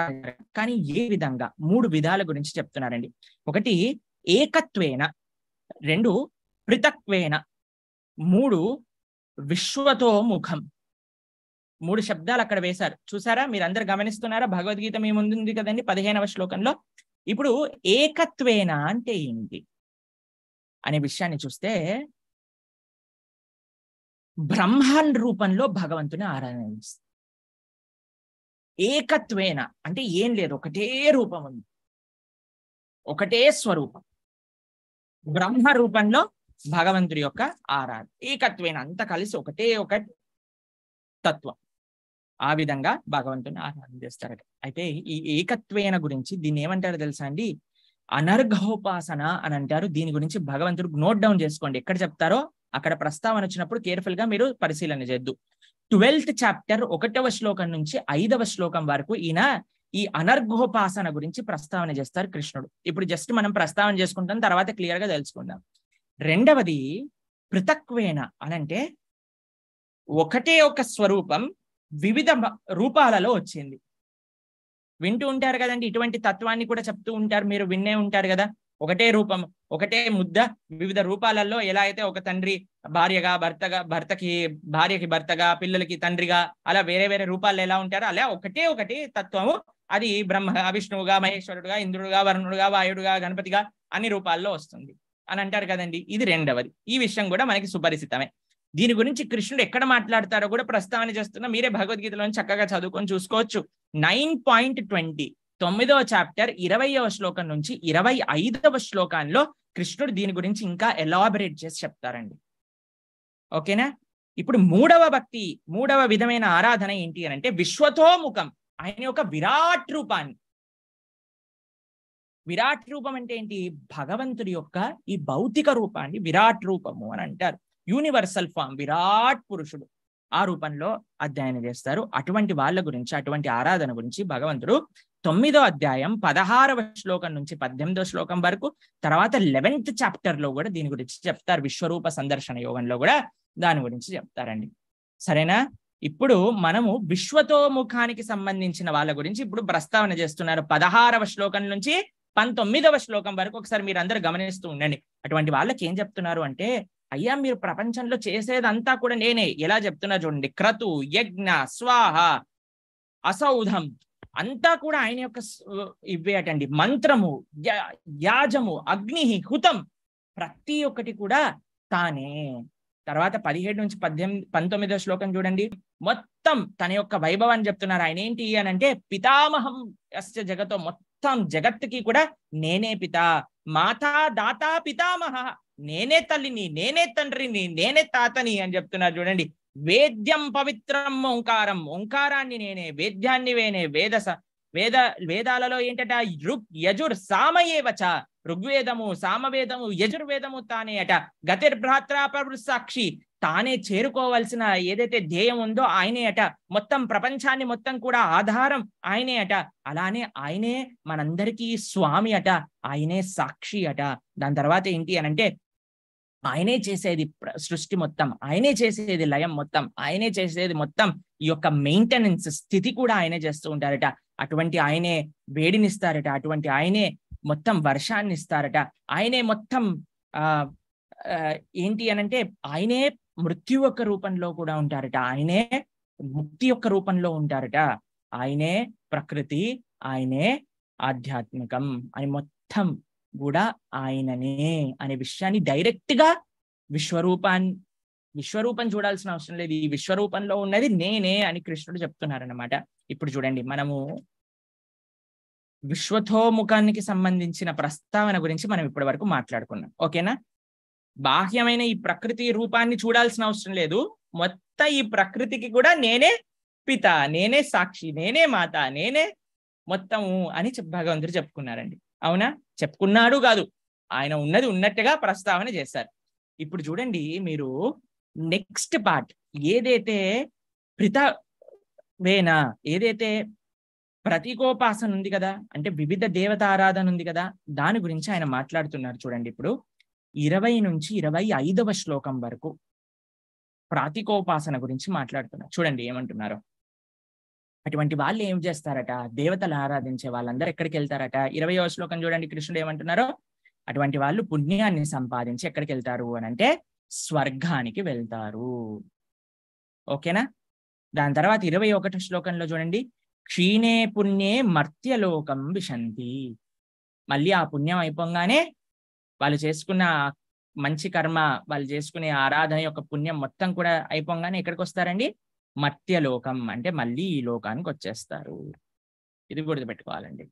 కానీ ఏ విధంగా మూడు విధాల గురించి చెప్తున్నారండి ఒకటి ఏకత్వేన రెండు పృథక్వేన మూడు విశ్వతో ముఖం మూడు శబ్దాలు అక్కడ వేశారు చూసారా మీరు అందరు గమనిస్తున్నారా భగవద్గీత మీ ముందుంది కదండి పదిహేనవ శ్లోకంలో ఇప్పుడు ఏకత్వేన అంటే ఏంటి అనే విషయాన్ని చూస్తే బ్రహ్మన్ రూపంలో భగవంతుని ఆరాధిస్తుంది ఏకత్వేన అంటే ఏం లేదు ఒకటే రూపం ఉంది ఒకటే స్వరూపం బ్రహ్మ రూపంలో భగవంతుడి యొక్క ఆరాధన ఏకత్వేన అంత కలిసి ఒకటే ఒకటి తత్వం ఆ విధంగా భగవంతుని ఆరాధన చేస్తారట అయితే ఈ ఏకత్వేన గురించి దీన్ని ఏమంటారు తెలుసా అండి అనర్ఘోపాసన అని అంటారు దీని గురించి భగవంతుడు నోట్ డౌన్ చేసుకోండి ఎక్కడ చెప్తారో అక్కడ ప్రస్తావన వచ్చినప్పుడు కేర్ఫుల్ గా మీరు పరిశీలన చేద్దు ట్వెల్త్ చాప్టర్ ఒకటవ శ్లోకం నుంచి ఐదవ శ్లోకం వరకు ఈయన ఈ అనర్ఘోపాసన గురించి ప్రస్తావన చేస్తారు కృష్ణుడు ఇప్పుడు జస్ట్ మనం ప్రస్తావన చేసుకుంటాం తర్వాత క్లియర్ గా తెలుసుకుందాం రెండవది పృథక్వేణ అనంటే ఒకటే ఒక స్వరూపం వివిధ రూపాలలో వచ్చింది వింటూ ఉంటారు కదండి ఇటువంటి తత్వాన్ని కూడా చెప్తూ ఉంటారు మీరు విన్నే ఉంటారు కదా ఒకటే రూపం ఒకటే ముద్ద వివిధ రూపాలలో ఎలా అయితే ఒక తండ్రి భార్యగా భర్తగా భర్తకి భార్యకి భర్తగా పిల్లలకి తండ్రిగా అలా వేరే వేరే రూపాలు ఎలా ఉంటారో అలా ఒకటే ఒకటి తత్వము అది బ్రహ్మ విష్ణువుగా మహేశ్వరుడుగా ఇంద్రుడుగా వరుణుడుగా వాయుడుగా గణపతిగా అన్ని రూపాల్లో వస్తుంది అని అంటారు కదండి ఇది రెండవది ఈ విషయం కూడా మనకి సుపరిచితమే దీని గురించి కృష్ణుడు ఎక్కడ మాట్లాడతారో కూడా ప్రస్తావన చేస్తున్నా మీరే భగవద్గీతలోని చక్కగా చదువుకొని చూసుకోవచ్చు నైన్ పాయింట్ ట్వంటీ తొమ్మిదవ చాప్టర్ ఇరవైవ శ్లోకం నుంచి ఇరవై ఐదవ శ్లోకాల్లో కృష్ణుడు దీని గురించి ఇంకా ఎలాబరేట్ చేసి చెప్తారండి ఓకేనా ఇప్పుడు మూడవ భక్తి మూడవ విధమైన ఆరాధన ఏంటి అని అంటే విశ్వతోముఖం ఆయన యొక్క విరాట్ రూపాన్ని విరాట్ రూపం అంటే ఏంటి భగవంతుడి యొక్క ఈ భౌతిక రూపాన్ని విరాట్ రూపము అని అంటారు యూనివర్సల్ ఫామ్ విరాట్ పురుషుడు ఆ రూపంలో అధ్యయనం చేస్తారు అటువంటి వాళ్ళ గురించి అటువంటి ఆరాధన గురించి భగవంతుడు తొమ్మిదో అధ్యాయం పదహారవ శ్లోకం నుంచి పద్దెనిమిదో శ్లోకం వరకు తర్వాత లెవెన్త్ చాప్టర్ లో కూడా దీని గురించి చెప్తారు విశ్వరూప సందర్శన యోగంలో కూడా దాని గురించి చెప్తారండి సరేనా ఇప్పుడు మనము విశ్వతో ముఖానికి సంబంధించిన వాళ్ళ గురించి ఇప్పుడు ప్రస్తావన చేస్తున్నారు పదహారవ శ్లోకం నుంచి పంతొమ్మిదవ శ్లోకం వరకు ఒకసారి మీరు అందరు గమనిస్తూ ఉండండి అటువంటి వాళ్ళకి ఏం చెప్తున్నారు అంటే అయ్యా మీరు ప్రపంచంలో చేసేదంతా కూడా నేనే ఎలా చెప్తున్నా చూడండి క్రతు యజ్ఞ స్వాహ అసౌధం అంతా కూడా ఆయన యొక్క ఇవ్వేటండి మంత్రము యాజము అగ్ని హుతం ప్రతి ఒక్కటి కూడా తానే తర్వాత పదిహేడు నుంచి పద్దెనిమిది పంతొమ్మిదో శ్లోకం చూడండి మొత్తం తన యొక్క వైభవాన్ని చెప్తున్నారు ఆయన ఏంటి అని అంటే పితామహం అస్య జగతో మొత్తం జగత్తుకి కూడా నేనే పిత మాతా దాతా పితామహ నేనే తల్లిని నేనే తండ్రిని నేనే తాతని అని చెప్తున్నారు చూడండి వేద్యం పవిత్రం ఓంకారం ఓంకారాన్ని నేనే వేద్యాన్ని వేనే వేద వేద వేదాలలో ఏంటట రుక్ యజుర్ వచ ఋగ్వేదము సామవేదము యజుర్వేదము తానే అట గతిర్భ్రాత్రాపరు సాక్షి తానే చేరుకోవాల్సిన ఏదైతే ధ్యేయం ఉందో ఆయనే అట మొత్తం ప్రపంచాన్ని మొత్తం కూడా ఆధారం ఆయనే అట అలానే ఆయనే మనందరికీ స్వామి అట ఆయనే సాక్షి అట దాని తర్వాత ఏంటి అనంటే ఆయనే చేసేది సృష్టి మొత్తం ఆయనే చేసేది లయం మొత్తం ఆయనే చేసేది మొత్తం ఈ యొక్క మెయింటెనెన్స్ స్థితి కూడా ఆయనే చేస్తూ ఉంటారట అటువంటి ఆయనే వేడినిస్తారట అటువంటి ఆయనే మొత్తం వర్షాన్ని ఇస్తారట ఆయనే మొత్తం ఆ ఏంటి అనంటే ఆయనే మృత్యు యొక్క రూపంలో కూడా ఉంటారట ఆయనే ముక్తి యొక్క రూపంలో ఉంటారట ఆయనే ప్రకృతి ఆయనే ఆధ్యాత్మికం అని మొత్తం కూడా ఆయననే అనే విషయాన్ని డైరెక్ట్ గా విశ్వరూపాన్ని విశ్వరూపం చూడాల్సిన అవసరం లేదు ఈ విశ్వరూపంలో ఉన్నది నేనే అని కృష్ణుడు చెప్తున్నారన్నమాట ఇప్పుడు చూడండి మనము విశ్వతోముఖానికి సంబంధించిన ప్రస్తావన గురించి మనం ఇప్పటి వరకు మాట్లాడుకున్నాం ఓకేనా బాహ్యమైన ఈ ప్రకృతి రూపాన్ని చూడాల్సిన అవసరం లేదు మొత్తం ఈ ప్రకృతికి కూడా నేనే పిత నేనే సాక్షి నేనే మాత నేనే మొత్తము అని భగవంతుడు చెప్పుకున్నారండి అవునా చెప్పుకున్నాడు కాదు ఆయన ఉన్నది ఉన్నట్టుగా ప్రస్తావన చేశారు ఇప్పుడు చూడండి మీరు నెక్స్ట్ పార్ట్ ఏదైతే ప్రిత వేనా ఏదైతే ప్రతికోపాసన ఉంది కదా అంటే వివిధ దేవతారాధన ఉంది కదా దాని గురించి ఆయన మాట్లాడుతున్నారు చూడండి ఇప్పుడు ఇరవై నుంచి ఇరవై ఐదవ శ్లోకం వరకు ప్రాతికోపాసన గురించి మాట్లాడుతున్నారు చూడండి ఏమంటున్నారు అటువంటి వాళ్ళు ఏం చేస్తారట దేవతలు ఆరాధించే వాళ్ళందరూ ఎక్కడికి వెళ్తారట ఇరవయో శ్లోకం చూడండి కృష్ణుడు ఏమంటున్నారో అటువంటి వాళ్ళు పుణ్యాన్ని సంపాదించి ఎక్కడికి వెళ్తారు అని అంటే స్వర్గానికి వెళ్తారు ఓకేనా దాని తర్వాత ఇరవై ఒకటి శ్లోకంలో చూడండి క్షీణే పుణ్యే మర్త్యలోకం విశంతి మళ్ళీ ఆ పుణ్యం అయిపోగానే వాళ్ళు చేసుకున్న మంచి కర్మ వాళ్ళు చేసుకునే ఆరాధన యొక్క పుణ్యం మొత్తం కూడా అయిపోగానే ఎక్కడికి వస్తారండి మత్యలోకం అంటే మళ్ళీ ఈ లోకానికి వచ్చేస్తారు ఇది గుర్తుపెట్టుకోవాలండి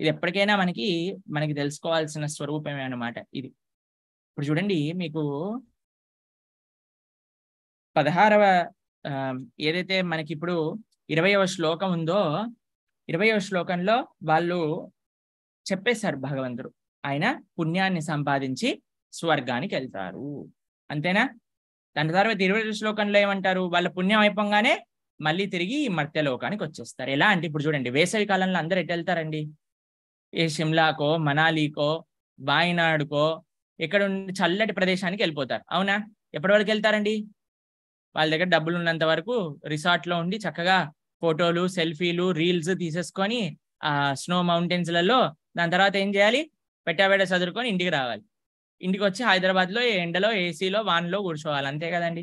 ఇది ఎప్పటికైనా మనకి మనకి తెలుసుకోవాల్సిన స్వరూపమే అనమాట ఇది ఇప్పుడు చూడండి మీకు పదహారవ ఏదైతే మనకి ఇప్పుడు ఇరవయవ శ్లోకం ఉందో ఇరవయవ శ్లోకంలో వాళ్ళు చెప్పేశారు భగవంతుడు ఆయన పుణ్యాన్ని సంపాదించి స్వర్గానికి వెళ్తారు అంతేనా దాని తర్వాత ఇరవై శ్లోకంలో ఏమంటారు వాళ్ళ పుణ్యం అయిపోగానే మళ్ళీ తిరిగి మర్త్యలోకానికి వచ్చేస్తారు ఎలా అంటే ఇప్పుడు చూడండి వేసవి కాలంలో అందరు ఎటు వెళ్తారండి ఏ షిమ్లాకో మనాలీకో వాయినాడుకో ఇక్కడ ఉండి చల్లటి ప్రదేశానికి వెళ్ళిపోతారు అవునా ఎప్పటి వరకు వెళ్తారండి వాళ్ళ దగ్గర డబ్బులు ఉన్నంత వరకు రిసార్ట్లో ఉండి చక్కగా ఫోటోలు సెల్ఫీలు రీల్స్ తీసేసుకొని ఆ స్నో మౌంటైన్స్లలో దాని తర్వాత ఏం చేయాలి పెట్టాబెట్ట చదువుకొని ఇంటికి రావాలి ఇంటికి వచ్చి హైదరాబాద్ లో ఎండలో ఏసీలో వాన్లో కూర్చోవాలి అంతే కదండి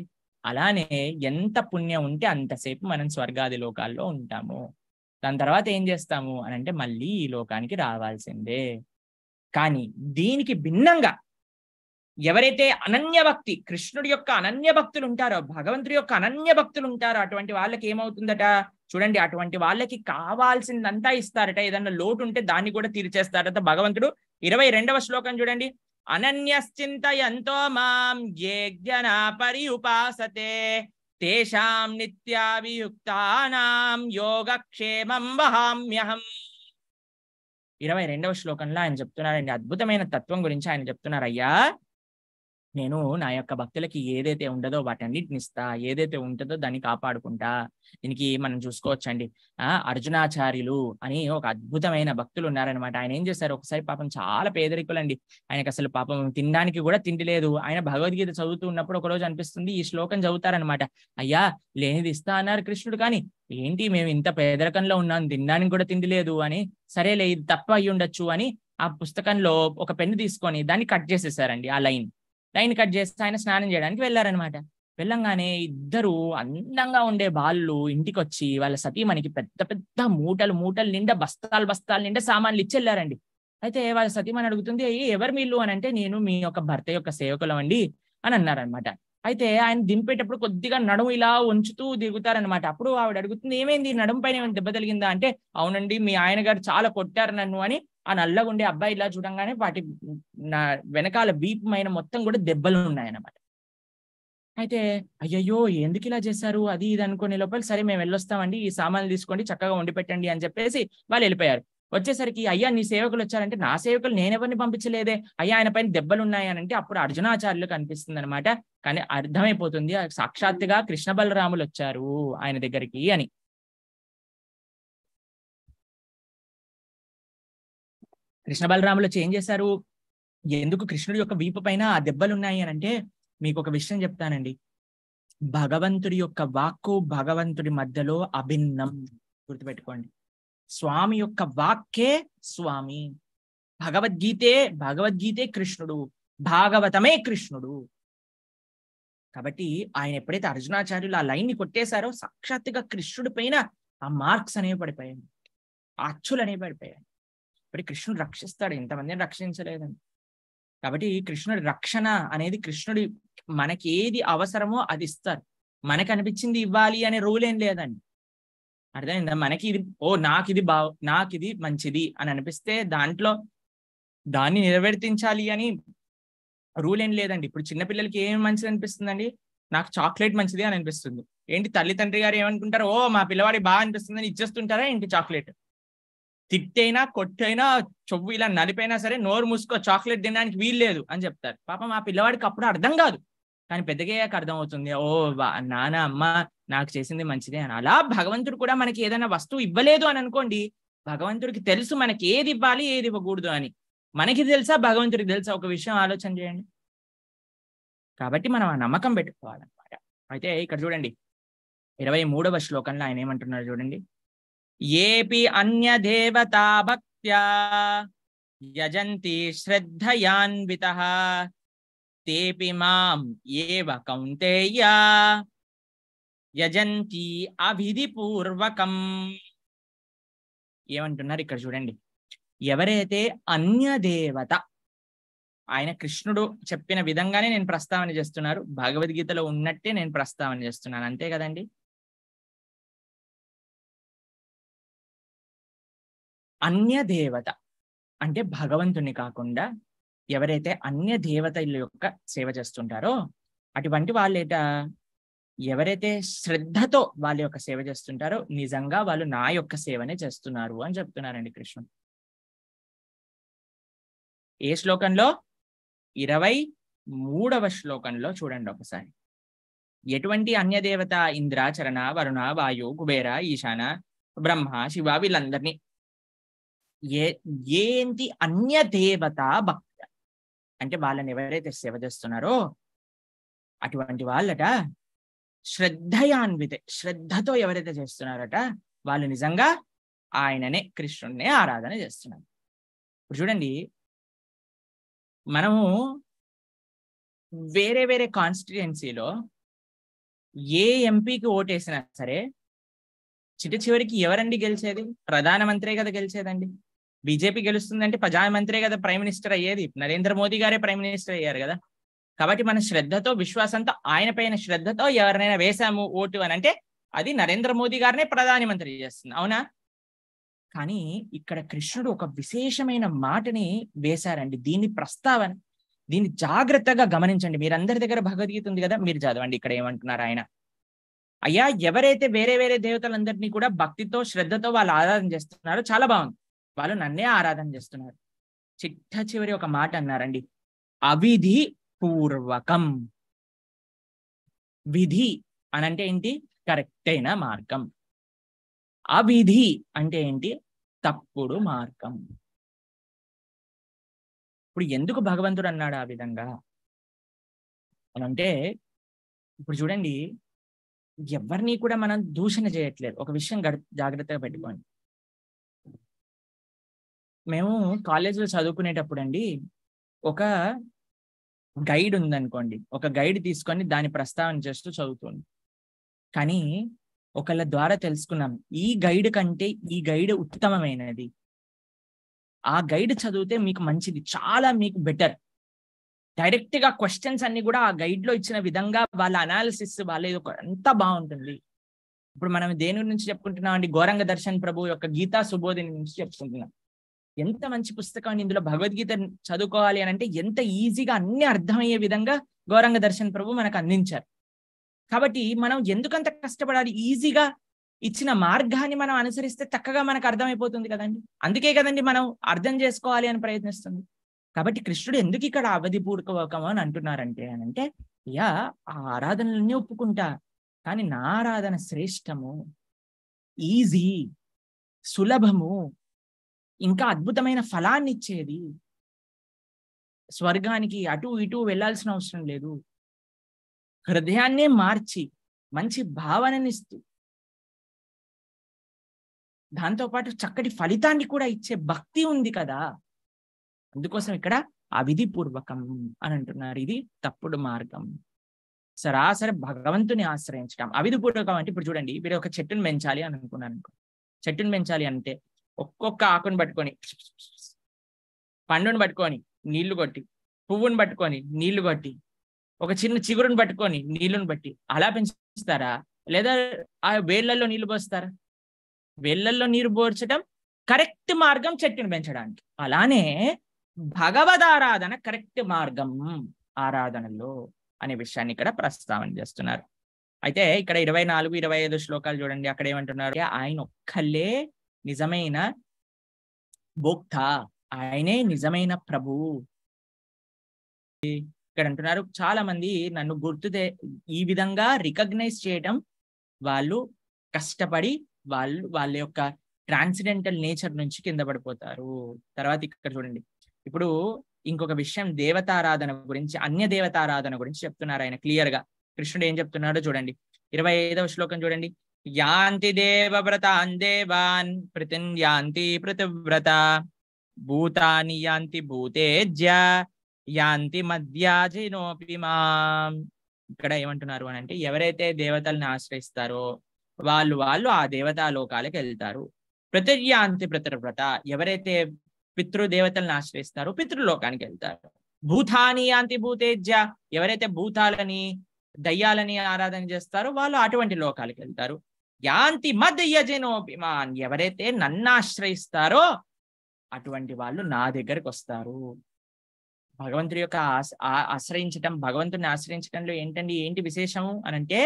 అలానే ఎంత పుణ్యం ఉంటే అంతసేపు మనం స్వర్గాది లోకాల్లో ఉంటాము దాని తర్వాత ఏం చేస్తాము అని అంటే మళ్ళీ ఈ లోకానికి రావాల్సిందే కానీ దీనికి భిన్నంగా ఎవరైతే అనన్య భక్తి కృష్ణుడి యొక్క అనన్య భక్తులు ఉంటారో భగవంతుడి యొక్క అనన్య భక్తులు ఉంటారో అటువంటి వాళ్ళకి ఏమవుతుందట చూడండి అటువంటి వాళ్ళకి కావాల్సిందంతా ఇస్తారట ఏదన్నా లోటు ఉంటే దాన్ని కూడా తీర్చేస్తారట భగవంతుడు ఇరవై రెండవ శ్లోకం చూడండి అనన్యశ్చింతయంతో మాం ఏ జ్ఞనా ఉపాసతే తేషాం నిత్యాభియుక్తానాం యోగక్షేమం వహామ్యహం ఇరవై రెండవ శ్లోకంలో ఆయన చెప్తున్నారండి అద్భుతమైన తత్వం గురించి ఆయన చెప్తున్నారయ్యా నేను నా యొక్క భక్తులకి ఏదైతే ఉండదో వాటన్నిటిని ఇస్తా ఏదైతే ఉంటుందో దాన్ని కాపాడుకుంటా దీనికి మనం చూసుకోవచ్చండి ఆ అర్జునాచార్యులు అని ఒక అద్భుతమైన భక్తులు ఉన్నారనమాట ఆయన ఏం చేశారు ఒకసారి పాపం చాలా పేదరికులండి ఆయనకు అసలు పాపం తినడానికి కూడా తిండి లేదు ఆయన భగవద్గీత చదువుతూ ఉన్నప్పుడు ఒకరోజు అనిపిస్తుంది ఈ శ్లోకం చదువుతారనమాట అయ్యా లేనిది ఇస్తా అన్నారు కృష్ణుడు కానీ ఏంటి మేము ఇంత పేదరికంలో ఉన్నాం తినడానికి కూడా తిండి లేదు అని సరేలే ఇది తప్ప అయ్యి ఉండొచ్చు అని ఆ పుస్తకంలో ఒక పెన్ను తీసుకొని దాన్ని కట్ చేసేసారండి ఆ లైన్ లైన్ కట్ చేస్తే ఆయన స్నానం చేయడానికి వెళ్ళారనమాట వెళ్ళంగానే ఇద్దరు అందంగా ఉండే వాళ్ళు ఇంటికి వచ్చి వాళ్ళ సతీ మనకి పెద్ద పెద్ద మూటలు మూటలు నిండా బస్తాలు బస్తాలు నిండా సామాన్లు ఇచ్చి వెళ్ళారండి అయితే వాళ్ళ సతీమణి అడుగుతుంది ఎవరు మీళ్ళు అని అంటే నేను మీ యొక్క భర్త యొక్క సేవకులం అండి అని అన్నారనమాట అయితే ఆయన దింపేటప్పుడు కొద్దిగా నడుము ఇలా ఉంచుతూ దిగుతారనమాట అప్పుడు ఆవిడ అడుగుతుంది ఏమైంది నడుము పైన దెబ్బ తగిలిందా అంటే అవునండి మీ ఆయన గారు చాలా కొట్టారు నన్ను అని ఆ నల్లగా ఉండే అబ్బాయి ఇలా చూడంగానే వాటి నా వెనకాల బీపమైన మొత్తం కూడా దెబ్బలు ఉన్నాయన్నమాట అయితే అయ్యయ్యో ఎందుకు ఇలా చేశారు అది ఇది అనుకునే లోపల సరే మేము వెళ్ళొస్తామండి ఈ సామాన్లు తీసుకోండి చక్కగా వండి పెట్టండి అని చెప్పేసి వాళ్ళు వెళ్ళిపోయారు వచ్చేసరికి అయ్యా నీ సేవకులు వచ్చారంటే నా సేవకులు నేనెవరిని పంపించలేదే అయ్యా ఆయన పైన దెబ్బలు ఉన్నాయనంటే అప్పుడు అర్జునాచార్యులు కనిపిస్తుంది అనమాట కానీ అర్థమైపోతుంది సాక్షాత్తుగా కృష్ణ బలరాములు వచ్చారు ఆయన దగ్గరికి అని కృష్ణ బలరాములు చేంజ్ చేశారు ఎందుకు కృష్ణుడి యొక్క వీపు పైన ఆ దెబ్బలు ఉన్నాయి అని అంటే మీకు ఒక విషయం చెప్తానండి భగవంతుడి యొక్క వాక్కు భగవంతుడి మధ్యలో అభిన్నం గుర్తుపెట్టుకోండి స్వామి యొక్క వాక్కే స్వామి భగవద్గీతే భగవద్గీతే కృష్ణుడు భాగవతమే కృష్ణుడు కాబట్టి ఆయన ఎప్పుడైతే అర్జునాచార్యులు ఆ లైన్ని కొట్టేశారో సాక్షాత్తుగా కృష్ణుడి పైన ఆ మార్క్స్ అనేవి పడిపోయాయి అచ్చులు అనేవి పడిపోయాయి మరి కృష్ణుడు రక్షిస్తాడు ఇంతమందిని రక్షించలేదండి కాబట్టి కృష్ణుడి రక్షణ అనేది కృష్ణుడి మనకి ఏది అవసరమో అది ఇస్తారు మనకు అనిపించింది ఇవ్వాలి అనే రూల్ ఏం లేదండి అర్థమైందా మనకి ఇది ఓ నాకు ఇది బా నాకు ఇది మంచిది అని అనిపిస్తే దాంట్లో దాన్ని నెరవేర్తించాలి అని రూల్ ఏం లేదండి ఇప్పుడు చిన్నపిల్లలకి ఏం మంచిది అనిపిస్తుందండి నాకు చాక్లెట్ మంచిది అని అనిపిస్తుంది ఏంటి తల్లిదండ్రి గారు ఏమనుకుంటారు ఓ మా పిల్లవాడి బాగా అనిపిస్తుంది అని ఇచ్చేస్తుంటారా ఏంటి చాక్లెట్ తిట్టైనా కొట్టైనా చెవు ఇలా నలిపైనా సరే నోరు మూసుకో చాక్లెట్ తినడానికి వీలు లేదు అని చెప్తారు పాపం ఆ పిల్లవాడికి అప్పుడు అర్థం కాదు కానీ పెద్దగయ్యాక అర్థం అవుతుంది ఓ నాన్న అమ్మ నాకు చేసింది మంచిదే అని అలా భగవంతుడు కూడా మనకి ఏదైనా వస్తువు ఇవ్వలేదు అని అనుకోండి భగవంతుడికి తెలుసు మనకి ఏది ఇవ్వాలి ఏది ఇవ్వకూడదు అని మనకి తెలుసా భగవంతుడికి తెలుసా ఒక విషయం ఆలోచన చేయండి కాబట్టి మనం ఆ నమ్మకం పెట్టుకోవాలన్నమాట అయితే ఇక్కడ చూడండి ఇరవై మూడవ శ్లోకంలో ఆయన ఏమంటున్నారు చూడండి అన్య దేవతా భక్త్యా యజంతి శ్రద్ధయాన్విత తేపి మాం ఏవ कौन्तेया యజంతి పూర్వకం ఏమంటున్నారు ఇక్కడ చూడండి ఎవరైతే అన్యదేవత ఆయన కృష్ణుడు చెప్పిన విధంగానే నేను ప్రస్తావన చేస్తున్నారు భగవద్గీతలో ఉన్నట్టే నేను ప్రస్తావన చేస్తున్నాను అంతే కదండి అన్య దేవత అంటే భగవంతుని కాకుండా ఎవరైతే అన్య దేవతల యొక్క సేవ చేస్తుంటారో అటువంటి వాళ్ళేట ఎవరైతే శ్రద్ధతో వాళ్ళ యొక్క సేవ చేస్తుంటారో నిజంగా వాళ్ళు నా యొక్క సేవనే చేస్తున్నారు అని చెప్తున్నారండి కృష్ణుడు ఏ శ్లోకంలో ఇరవై మూడవ శ్లోకంలో చూడండి ఒకసారి ఎటువంటి అన్యదేవత ఇంద్ర చరణ వరుణ వాయు కుబేర ఈశాన బ్రహ్మ శివ వీళ్ళందరినీ ఏ ఏంటి అన్య దేవత భక్త అంటే వాళ్ళని ఎవరైతే సేవ చేస్తున్నారో అటువంటి వాళ్ళట శ్రద్ధయాన్వితే శ్రద్ధతో ఎవరైతే చేస్తున్నారట వాళ్ళు నిజంగా ఆయననే కృష్ణుడినే ఆరాధన చేస్తున్నారు ఇప్పుడు చూడండి మనము వేరే వేరే కాన్స్టిట్యుయెన్సీలో ఏ ఎంపీకి ఓటేసినా సరే చిటి చివరికి ఎవరండి గెలిచేది ప్రధానమంత్రే కదా గెలిచేదండి బీజేపీ గెలుస్తుందంటే ప్రజామంత్రే కదా ప్రైమ్ మినిస్టర్ అయ్యేది నరేంద్ర మోదీ గారే ప్రైమ్ మినిస్టర్ అయ్యారు కదా కాబట్టి మన శ్రద్ధతో విశ్వాసంతో ఆయన పైన శ్రద్ధతో ఎవరినైనా వేశాము ఓటు అని అంటే అది నరేంద్ర మోదీ గారినే ప్రధానమంత్రి చేస్తుంది అవునా కానీ ఇక్కడ కృష్ణుడు ఒక విశేషమైన మాటని వేశారండి దీన్ని ప్రస్తావన దీన్ని జాగ్రత్తగా గమనించండి మీరందరి దగ్గర భగవద్గీత ఉంది కదా మీరు చదవండి ఇక్కడ ఏమంటున్నారు ఆయన అయ్యా ఎవరైతే వేరే వేరే దేవతలందరినీ కూడా భక్తితో శ్రద్ధతో వాళ్ళు ఆరాధన చేస్తున్నారో చాలా బాగుంది వాళ్ళు నన్నే ఆరాధన చేస్తున్నారు చిట్ట చివరి ఒక మాట అన్నారండి అవిధి పూర్వకం విధి అని అంటే ఏంటి కరెక్ట్ అయిన మార్గం అవిధి అంటే ఏంటి తప్పుడు మార్గం ఇప్పుడు ఎందుకు భగవంతుడు అన్నాడు ఆ విధంగా అంటే ఇప్పుడు చూడండి ఎవరిని కూడా మనం దూషణ చేయట్లేదు ఒక విషయం జాగ్రత్తగా పెట్టుకోండి మేము కాలేజీలో చదువుకునేటప్పుడు అండి ఒక గైడ్ ఉందనుకోండి ఒక గైడ్ తీసుకొని దాని ప్రస్తావన చేస్తూ చదువుతుంది కానీ ఒకళ్ళ ద్వారా తెలుసుకున్నాం ఈ గైడ్ కంటే ఈ గైడ్ ఉత్తమమైనది ఆ గైడ్ చదివితే మీకు మంచిది చాలా మీకు బెటర్ డైరెక్ట్ గా క్వశ్చన్స్ అన్ని కూడా ఆ గైడ్ లో ఇచ్చిన విధంగా వాళ్ళ అనాలిసిస్ వాళ్ళ ఇది ఎంత బాగుంటుంది ఇప్పుడు మనం దేని గురించి చెప్పుకుంటున్నాం అండి గోరంగ దర్శన్ ప్రభు యొక్క గీతా సుబోధిని నుంచి చెప్పుకుంటున్నాం ఎంత మంచి పుస్తకం ఇందులో భగవద్గీత చదువుకోవాలి అని అంటే ఎంత ఈజీగా అన్ని అర్థమయ్యే విధంగా గౌరంగ దర్శన్ ప్రభు మనకు అందించారు కాబట్టి మనం ఎందుకంత కష్టపడాలి ఈజీగా ఇచ్చిన మార్గాన్ని మనం అనుసరిస్తే చక్కగా మనకు అర్థమైపోతుంది కదండి అందుకే కదండి మనం అర్థం చేసుకోవాలి అని ప్రయత్నిస్తుంది కాబట్టి కృష్ణుడు ఎందుకు ఇక్కడ అవధి అవధిపూర్వకము అని అంటున్నారంటే అని అంటే యా ఆ ఆరాధనలన్నీ ఒప్పుకుంటా కానీ నా ఆరాధన శ్రేష్టము ఈజీ సులభము ఇంకా అద్భుతమైన ఫలాన్ని ఇచ్చేది స్వర్గానికి అటు ఇటు వెళ్లాల్సిన అవసరం లేదు హృదయాన్నే మార్చి మంచి భావననిస్తూ దాంతోపాటు చక్కటి ఫలితాన్ని కూడా ఇచ్చే భక్తి ఉంది కదా అందుకోసం ఇక్కడ అవిధి పూర్వకం అని అంటున్నారు ఇది తప్పుడు మార్గం సరాసరి భగవంతుని ఆశ్రయించడం అవిధి పూర్వకం అంటే ఇప్పుడు చూడండి మీరు ఒక చెట్టును పెంచాలి అని అనుకున్నాను చెట్టును పెంచాలి అంటే ఒక్కొక్క ఆకును పట్టుకొని పండుని పట్టుకొని నీళ్లు కొట్టి పువ్వుని పట్టుకొని నీళ్లు కొట్టి ఒక చిన్న చిగురుని పట్టుకొని నీళ్లను బట్టి అలా పెంచుతారా లేదా ఆ వేళ్లలో నీళ్లు పోస్తారా వేళ్లలో నీరు పోర్చడం కరెక్ట్ మార్గం చెట్టును పెంచడానికి అలానే భగవద్ ఆరాధన కరెక్ట్ మార్గం ఆరాధనలో అనే విషయాన్ని ఇక్కడ ప్రస్తావన చేస్తున్నారు అయితే ఇక్కడ ఇరవై నాలుగు ఇరవై ఐదు శ్లోకాలు చూడండి అక్కడ ఏమంటున్నారు ఆయన ఒక్కలే నిజమైన భోక్త ఆయనే నిజమైన ప్రభువు ఇక్కడ అంటున్నారు చాలా మంది నన్ను గుర్తుదే ఈ విధంగా రికగ్నైజ్ చేయడం వాళ్ళు కష్టపడి వాళ్ళు వాళ్ళ యొక్క ట్రాన్సిడెంటల్ నేచర్ నుంచి కింద పడిపోతారు తర్వాత ఇక్కడ చూడండి ఇప్పుడు ఇంకొక విషయం దేవతారాధన గురించి అన్య దేవతారాధన గురించి చెప్తున్నారు ఆయన క్లియర్ గా కృష్ణుడు ఏం చెప్తున్నాడో చూడండి ఇరవై ఐదవ శ్లోకం చూడండి యాంతి దేవవ్రతాన్ దేవాన్ పృతిన్ యాంతి పృతివ్రత భూతాని యాంతి భూతేజ్య యాంతి మధ్యాజినోపి మాం ఇక్కడ ఏమంటున్నారు అని అంటే ఎవరైతే దేవతల్ని ఆశ్రయిస్తారో వాళ్ళు వాళ్ళు ఆ దేవతా లోకాలకు వెళ్తారు ప్రతిర్యాంతి ప్రతివ్రత ఎవరైతే పితృదేవతలను ఆశ్రయిస్తారో పితృలోకానికి వెళ్తారు భూతాని యాంతి భూతేజ్య ఎవరైతే భూతాలని దయ్యాలని ఆరాధన చేస్తారో వాళ్ళు అటువంటి లోకాలకు వెళ్తారు యాంతి మద్యజనోభిమాన్ ఎవరైతే నన్ను ఆశ్రయిస్తారో అటువంటి వాళ్ళు నా దగ్గరకు వస్తారు భగవంతుడి యొక్క ఆశ్రయించటం భగవంతుని ఆశ్రయించటంలో ఏంటండి ఏంటి విశేషము అని అంటే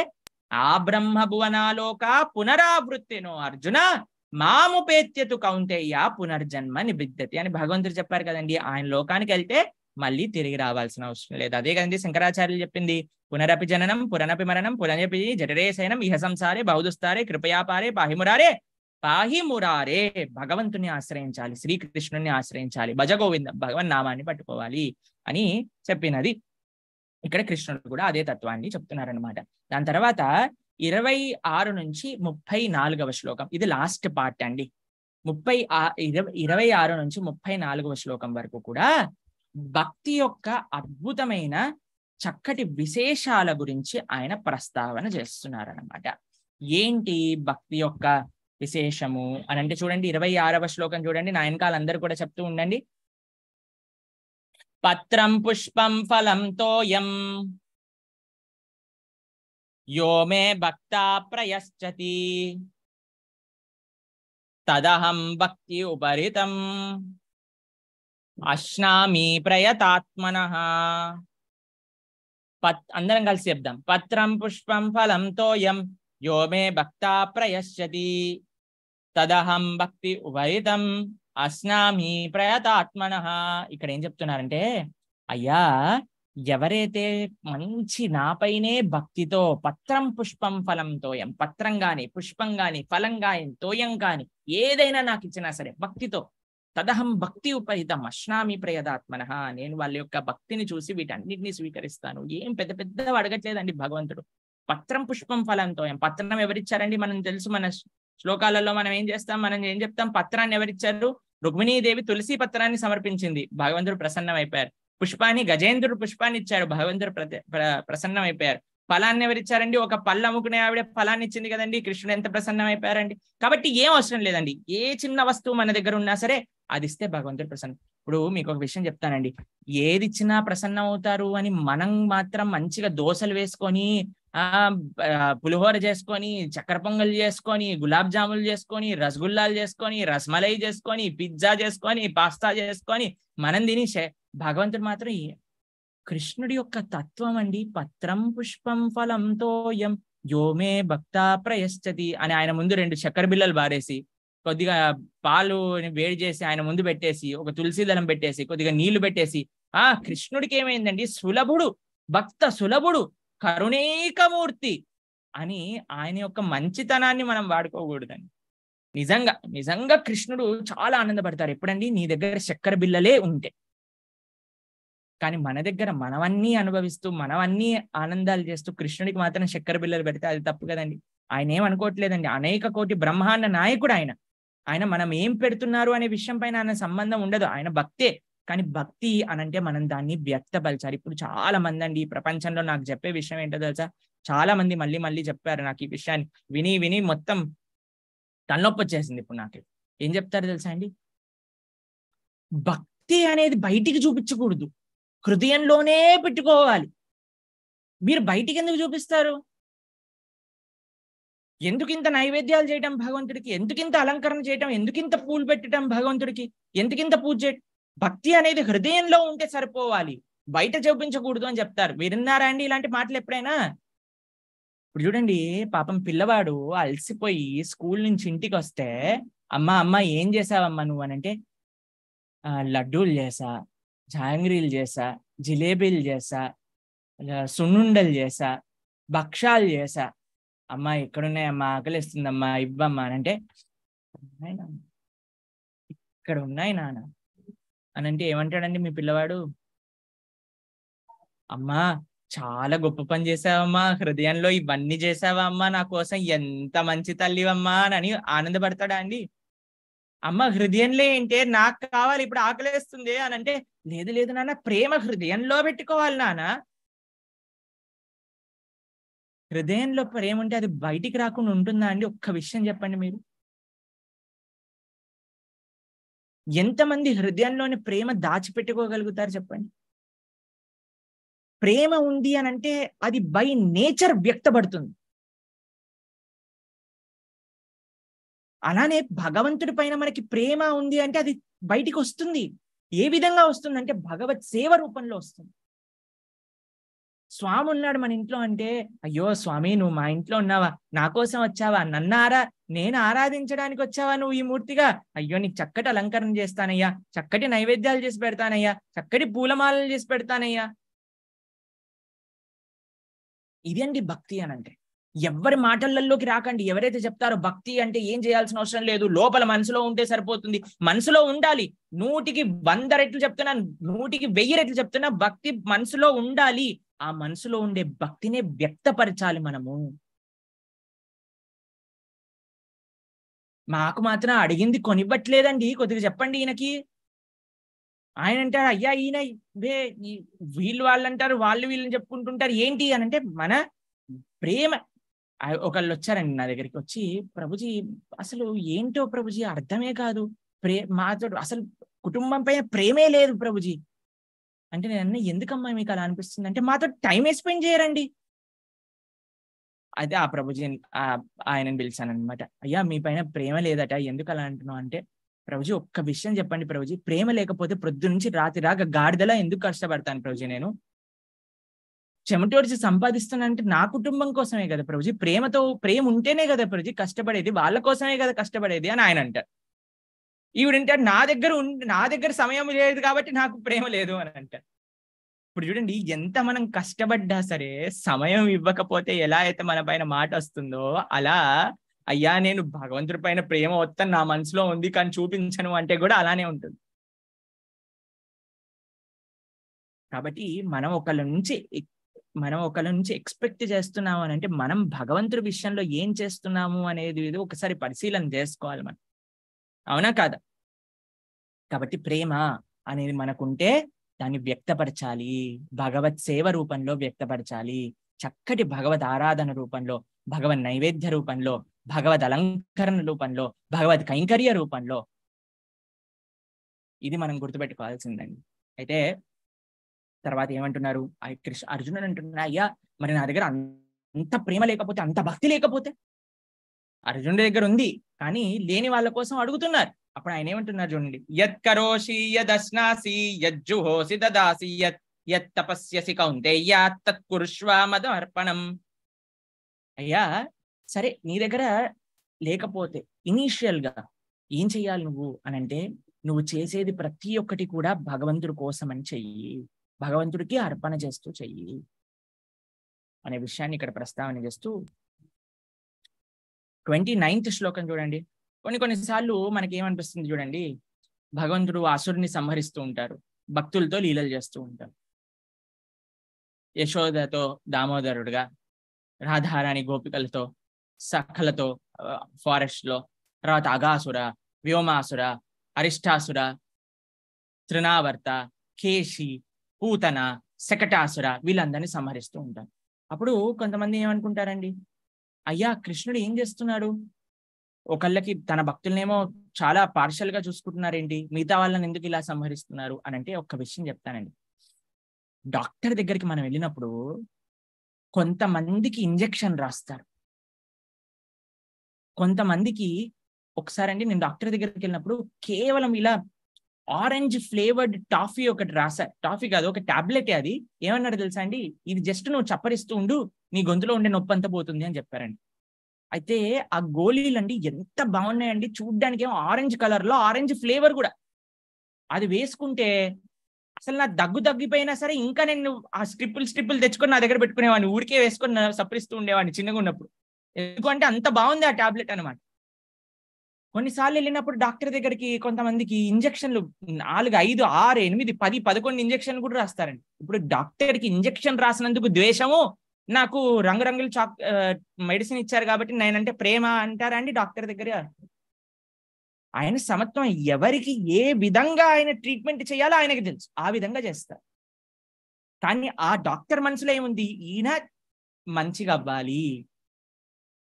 ఆ బ్రహ్మ భువనాలోక పునరావృత్తిను అర్జున పేత్యతు కౌంతేయ పునర్జన్మ నిబిద్ధతి అని భగవంతుడు చెప్పారు కదండి ఆయన లోకానికి వెళ్తే మళ్ళీ తిరిగి రావాల్సిన అవసరం లేదు అదే కదండి శంకరాచార్యులు చెప్పింది పునరపి జననం పునరపి మరణం పునరపి జఠరే శయనం ఇహ సంసారే బహుదుస్తారే కృపయాపారే పాహిమురారే పాహిమురారే భగవంతుని ఆశ్రయించాలి శ్రీకృష్ణుని ఆశ్రయించాలి భజగోవిందం భగవన్ నామాన్ని పట్టుకోవాలి అని చెప్పినది ఇక్కడ కృష్ణుడు కూడా అదే తత్వాన్ని చెప్తున్నారనమాట దాని తర్వాత ఇరవై ఆరు నుంచి ముప్పై నాలుగవ శ్లోకం ఇది లాస్ట్ పార్ట్ అండి ముప్పై ఇరవై ఆరు నుంచి ముప్పై నాలుగవ శ్లోకం వరకు కూడా భక్తి యొక్క అద్భుతమైన చక్కటి విశేషాల గురించి ఆయన ప్రస్తావన అనమాట ఏంటి భక్తి యొక్క విశేషము అని అంటే చూడండి ఇరవై ఆరవ శ్లోకం చూడండి అందరు కూడా చెప్తూ ఉండండి పత్రం పుష్పం ఫలం తోయం యో మే భక్త ప్రయశ్చతి తదహం భక్తి ఉపరితం అశ్నామి ప్రయతాత్మన పత్ అందరం కలిసి చెప్దాం పత్రం పుష్పం ఫలం తోయం యో మే భక్త ప్రయశ్యతి తదహం భక్తి ఉపరితం అస్నామి ప్రయతాత్మన ఇక్కడ ఏం చెప్తున్నారంటే అయ్యా ఎవరైతే మంచి నాపైనే భక్తితో పత్రం పుష్పం ఫలం తోయం పత్రం గాని పుష్పం గాని ఫలం కానీ తోయం కాని ఏదైనా నాకు ఇచ్చినా సరే భక్తితో తదహం భక్తి ఉపహితం అశ్నామి ప్రయదాత్మన నేను వాళ్ళ యొక్క భక్తిని చూసి వీటన్నిటిని స్వీకరిస్తాను ఏం పెద్ద పెద్ద అడగట్లేదండి భగవంతుడు పత్రం పుష్పం ఫలంతో పత్రం ఎవరిచ్చారండి మనం తెలుసు మన శ్లోకాలలో మనం ఏం చేస్తాం మనం ఏం చెప్తాం పత్రాన్ని ఎవరిచ్చారు రుక్మిణీదేవి తులసి పత్రాన్ని సమర్పించింది భగవంతుడు ప్రసన్నం అయిపోయారు పుష్పాన్ని గజేంద్రుడు పుష్పాన్ని ఇచ్చారు భగవంతుడు ప్రసన్నం అయిపోయారు ఫలాన్ని ఎవరిచ్చారండి ఒక పళ్ళు అమ్ముకునే ఆవిడ ఫలాన్ని ఇచ్చింది కదండి కృష్ణుడు ఎంత ప్రసన్నమైపోయారండి కాబట్టి ఏం అవసరం లేదండి ఏ చిన్న వస్తువు మన దగ్గర ఉన్నా సరే అది ఇస్తే భగవంతుడు ప్రసన్నం ఇప్పుడు మీకు ఒక విషయం చెప్తానండి ఏది ఇచ్చినా ప్రసన్నం అవుతారు అని మనం మాత్రం మంచిగా దోశలు వేసుకొని ఆ పులిహోర చేసుకొని చక్కెర పొంగల్ చేసుకొని గులాబ్ జాములు చేసుకొని రసగుల్లాలు చేసుకొని రసమలై చేసుకొని పిజ్జా చేసుకొని పాస్తా చేసుకొని మనం తిని భగవంతుడు మాత్రం కృష్ణుడి యొక్క తత్వం అండి పత్రం పుష్పం ఫలం తోయం యోమే భక్త ప్రయశ్చతి అని ఆయన ముందు రెండు చక్కెర బిల్లలు బారేసి కొద్దిగా పాలు వేడి చేసి ఆయన ముందు పెట్టేసి ఒక తులసి దళం పెట్టేసి కొద్దిగా నీళ్లు పెట్టేసి ఆ కృష్ణుడికి ఏమైందండి సులభుడు భక్త సులభుడు కరుణేకమూర్తి అని ఆయన యొక్క మంచితనాన్ని మనం వాడుకోకూడదండి నిజంగా నిజంగా కృష్ణుడు చాలా ఆనందపడతారు ఎప్పుడండి నీ దగ్గర చక్కెర బిల్లలే ఉంటే కానీ మన దగ్గర మనవన్నీ అనుభవిస్తూ మనవన్నీ ఆనందాలు చేస్తూ కృష్ణుడికి మాత్రం చక్కెర బిల్లలు పెడితే అది తప్పు కదండి ఆయన ఏం అనుకోవట్లేదండి అనేక కోటి బ్రహ్మాండ నాయకుడు ఆయన ఆయన మనం ఏం పెడుతున్నారు అనే విషయం పైన ఆయన సంబంధం ఉండదు ఆయన భక్తే కానీ భక్తి అనంటే మనం దాన్ని వ్యక్తపరచాలి ఇప్పుడు చాలా మంది అండి ఈ ప్రపంచంలో నాకు చెప్పే విషయం ఏంటో తెలుసా చాలా మంది మళ్ళీ మళ్ళీ చెప్పారు నాకు ఈ విషయాన్ని విని విని మొత్తం తలనొప్పి వచ్చేసింది ఇప్పుడు నాకు ఏం చెప్తారు తెలుసా అండి భక్తి అనేది బయటికి చూపించకూడదు హృదయంలోనే పెట్టుకోవాలి మీరు బయటికి ఎందుకు చూపిస్తారు ఎందుకింత నైవేద్యాలు చేయటం భగవంతుడికి ఎందుకింత అలంకరణ చేయటం ఎందుకింత పూలు పెట్టడం భగవంతుడికి ఎందుకింత పూజ చేయటం భక్తి అనేది హృదయంలో ఉంటే సరిపోవాలి బయట చూపించకూడదు అని చెప్తారు మీరున్నారా అండి ఇలాంటి మాటలు ఎప్పుడైనా ఇప్పుడు చూడండి పాపం పిల్లవాడు అలసిపోయి స్కూల్ నుంచి ఇంటికి వస్తే అమ్మ అమ్మ ఏం చేసావమ్మా నువ్వు అని అంటే లడ్డూలు చేసా జాంగ్రీలు చేసా జిలేబీలు చేసా సున్నుండలు చేసా భక్షాలు చేసా అమ్మా ఎక్కడున్నాయమ్మా ఆకలిస్తుందమ్మా ఇవ్వమ్మా అని అంటే ఇక్కడ ఉన్నాయి నాన్న అని అంటే ఏమంటాడండి మీ పిల్లవాడు అమ్మా చాలా గొప్ప పని చేసావమ్మా హృదయంలో ఇవన్నీ చేసావా అమ్మా నా కోసం ఎంత మంచి తల్లివమ్మా అని ఆనందపడతాడా అండి అమ్మ హృదయంలో ఏంటే నాకు కావాలి ఇప్పుడు ఆకలేస్తుంది అని అంటే లేదు లేదు నాన్న ప్రేమ హృదయంలో పెట్టుకోవాలి నాన్న హృదయంలో ప్రేమ ఉంటే అది బయటికి రాకుండా ఉంటుందా అండి ఒక్క విషయం చెప్పండి మీరు ఎంతమంది హృదయంలోని ప్రేమ దాచిపెట్టుకోగలుగుతారు చెప్పండి ప్రేమ ఉంది అని అంటే అది బై నేచర్ వ్యక్తపడుతుంది అలానే భగవంతుడి పైన మనకి ప్రేమ ఉంది అంటే అది బయటికి వస్తుంది ఏ విధంగా వస్తుందంటే భగవత్ సేవ రూపంలో వస్తుంది స్వామి ఉన్నాడు మన ఇంట్లో అంటే అయ్యో స్వామి నువ్వు మా ఇంట్లో ఉన్నావా నా కోసం వచ్చావా నన్ను ఆరా నేను ఆరాధించడానికి వచ్చావా నువ్వు ఈ మూర్తిగా అయ్యో నీకు చక్కటి అలంకరణ చేస్తానయ్యా చక్కటి నైవేద్యాలు చేసి పెడతానయ్యా చక్కటి పూలమాలలు చేసి పెడతానయ్యా అండి భక్తి అని అంటే ఎవరి మాటలలోకి రాకండి ఎవరైతే చెప్తారో భక్తి అంటే ఏం చేయాల్సిన అవసరం లేదు లోపల మనసులో ఉంటే సరిపోతుంది మనసులో ఉండాలి నూటికి వంద రెట్లు చెప్తున్నా నూటికి వెయ్యి రెట్లు చెప్తున్నా భక్తి మనసులో ఉండాలి ఆ మనసులో ఉండే భక్తినే వ్యక్తపరచాలి మనము మాకు మాత్రం అడిగింది కొనివ్వట్లేదండి కొద్దిగా చెప్పండి ఈయనకి ఆయన అంటారు అయ్యా ఈయన వీళ్ళు వాళ్ళు అంటారు వాళ్ళు వీళ్ళని చెప్పుకుంటుంటారు ఏంటి అని అంటే మన ప్రేమ ఒకళ్ళు వచ్చారండి నా దగ్గరికి వచ్చి ప్రభుజీ అసలు ఏంటో ప్రభుజీ అర్థమే కాదు ప్రే మాతో అసలు కుటుంబం పైన ప్రేమే లేదు ప్రభుజీ అంటే నేను ఎందుకమ్మా మీకు అలా అనిపిస్తుంది అంటే మాతో టైం స్పెండ్ చేయరండి అయితే ఆ ప్రభుజీ ఆయనను పిలిచాను అనమాట అయ్యా మీ పైన ప్రేమ లేదట ఎందుకు అలా అంటున్నావు అంటే ప్రభుజీ ఒక్క విషయం చెప్పండి ప్రభుజీ ప్రేమ లేకపోతే ప్రొద్దు నుంచి రాత్రి రాక గాడిదలా ఎందుకు కష్టపడతాను ప్రభుజీ నేను చెమటోడ్చి సంపాదిస్తున్నానంటే నా కుటుంబం కోసమే కదా ప్రభుజీ ప్రేమతో ప్రేమ ఉంటేనే కదా ప్రభుజీ కష్టపడేది వాళ్ళ కోసమే కదా కష్టపడేది అని ఆయన అంటారు అంటే నా దగ్గర నా దగ్గర సమయం లేదు కాబట్టి నాకు ప్రేమ లేదు అని అంటారు ఇప్పుడు చూడండి ఎంత మనం కష్టపడ్డా సరే సమయం ఇవ్వకపోతే ఎలా అయితే మన పైన మాట వస్తుందో అలా అయ్యా నేను భగవంతుడి పైన ప్రేమ వస్తాను నా మనసులో ఉంది కానీ చూపించను అంటే కూడా అలానే ఉంటుంది కాబట్టి మనం ఒకళ్ళ నుంచి మనం ఒకళ్ళ నుంచి ఎక్స్పెక్ట్ చేస్తున్నాము అని అంటే మనం భగవంతుడి విషయంలో ఏం చేస్తున్నాము అనేది ఇది ఒకసారి పరిశీలన చేసుకోవాలి మనం అవునా కాదా కాబట్టి ప్రేమ అనేది మనకుంటే దాన్ని వ్యక్తపరచాలి భగవత్ సేవ రూపంలో వ్యక్తపరచాలి చక్కటి భగవద్ ఆరాధన రూపంలో భగవద్ నైవేద్య రూపంలో భగవద్ అలంకరణ రూపంలో భగవద్ కైంకర్య రూపంలో ఇది మనం గుర్తుపెట్టుకోవాల్సిందండి అయితే తర్వాత ఏమంటున్నారు కృష్ణ అర్జునుడు అంటున్నా అయ్యా మరి నా దగ్గర అంత ప్రేమ లేకపోతే అంత భక్తి లేకపోతే అర్జునుడి దగ్గర ఉంది కానీ లేని వాళ్ళ కోసం అడుగుతున్నారు అప్పుడు ఆయన ఏమంటున్నారు చూడండి యత్ కరోషి యదశ్నాసి యజ్జుహోసి దదాసి యత్ యత్ తపస్యసి కౌంతేయ తత్ అర్పణం అయ్యా సరే నీ దగ్గర లేకపోతే ఇనీషియల్ గా ఏం చెయ్యాలి నువ్వు అని అంటే నువ్వు చేసేది ప్రతి ఒక్కటి కూడా భగవంతుడి కోసం అని చెయ్యి భగవంతుడికి అర్పణ చేస్తూ చెయ్యి అనే విషయాన్ని ఇక్కడ ప్రస్తావన చేస్తూ ట్వంటీ నైన్త్ శ్లోకం చూడండి కొన్ని కొన్నిసార్లు ఏమనిపిస్తుంది చూడండి భగవంతుడు అసురుని సంహరిస్తూ ఉంటారు భక్తులతో లీలలు చేస్తూ ఉంటారు యశోదతో దామోదరుడుగా రాధారాణి గోపికలతో సఖలతో ఫారెస్ట్ లో తర్వాత అగాసుర వ్యోమాసుర అరిష్టాసుర తృణావర్త కేశి పూతన శకటాసుర వీళ్ళందరినీ సంహరిస్తూ ఉంటారు అప్పుడు కొంతమంది ఏమనుకుంటారండి అయ్యా కృష్ణుడు ఏం చేస్తున్నాడు ఒకళ్ళకి తన భక్తులనేమో చాలా పార్షల్ గా చూసుకుంటున్నారేంటి మిగతా వాళ్ళని ఎందుకు ఇలా సంహరిస్తున్నారు అని అంటే ఒక్క విషయం చెప్తానండి డాక్టర్ దగ్గరికి మనం వెళ్ళినప్పుడు కొంతమందికి ఇంజెక్షన్ రాస్తారు కొంతమందికి ఒకసారి అండి నేను డాక్టర్ దగ్గరికి వెళ్ళినప్పుడు కేవలం ఇలా ఆరెంజ్ ఫ్లేవర్డ్ టాఫీ ఒకటి రాసా టాఫీ కాదు ఒక టాబ్లెట్ అది ఏమన్నాడు తెలుసా అండి ఇది జస్ట్ నువ్వు చప్పరిస్తూ ఉండు నీ గొంతులో ఉండే నొప్పి అంతా పోతుంది అని చెప్పారండి అయితే ఆ గోళీలు అండి ఎంత బాగున్నాయండి చూడ్డానికి ఏమో ఆరెంజ్ కలర్ లో ఆరెంజ్ ఫ్లేవర్ కూడా అది వేసుకుంటే అసలు నా దగ్గు తగ్గిపోయినా సరే ఇంకా నేను ఆ స్ట్రిప్పులు స్ట్రిప్పులు తెచ్చుకొని నా దగ్గర పెట్టుకునేవాడిని ఊరికే వేసుకొని సప్పరిస్తూ ఉండేవాడిని చిన్నగా ఉన్నప్పుడు ఎందుకంటే అంత బాగుంది ఆ టాబ్లెట్ అనమాట కొన్నిసార్లు వెళ్ళినప్పుడు డాక్టర్ దగ్గరికి కొంతమందికి ఇంజక్షన్లు నాలుగు ఐదు ఆరు ఎనిమిది పది పదకొండు ఇంజక్షన్లు కూడా రాస్తారండి ఇప్పుడు డాక్టర్కి ఇంజక్షన్ రాసినందుకు ద్వేషము నాకు రంగురంగుల చాక్ మెడిసిన్ ఇచ్చారు కాబట్టి నేనంటే ప్రేమ అంటారండి డాక్టర్ దగ్గర ఆయన సమత్వం ఎవరికి ఏ విధంగా ఆయన ట్రీట్మెంట్ చేయాలో ఆయనకి తెలుసు ఆ విధంగా చేస్తారు కానీ ఆ డాక్టర్ మనసులో ఏముంది ఈయన మంచిగా అవ్వాలి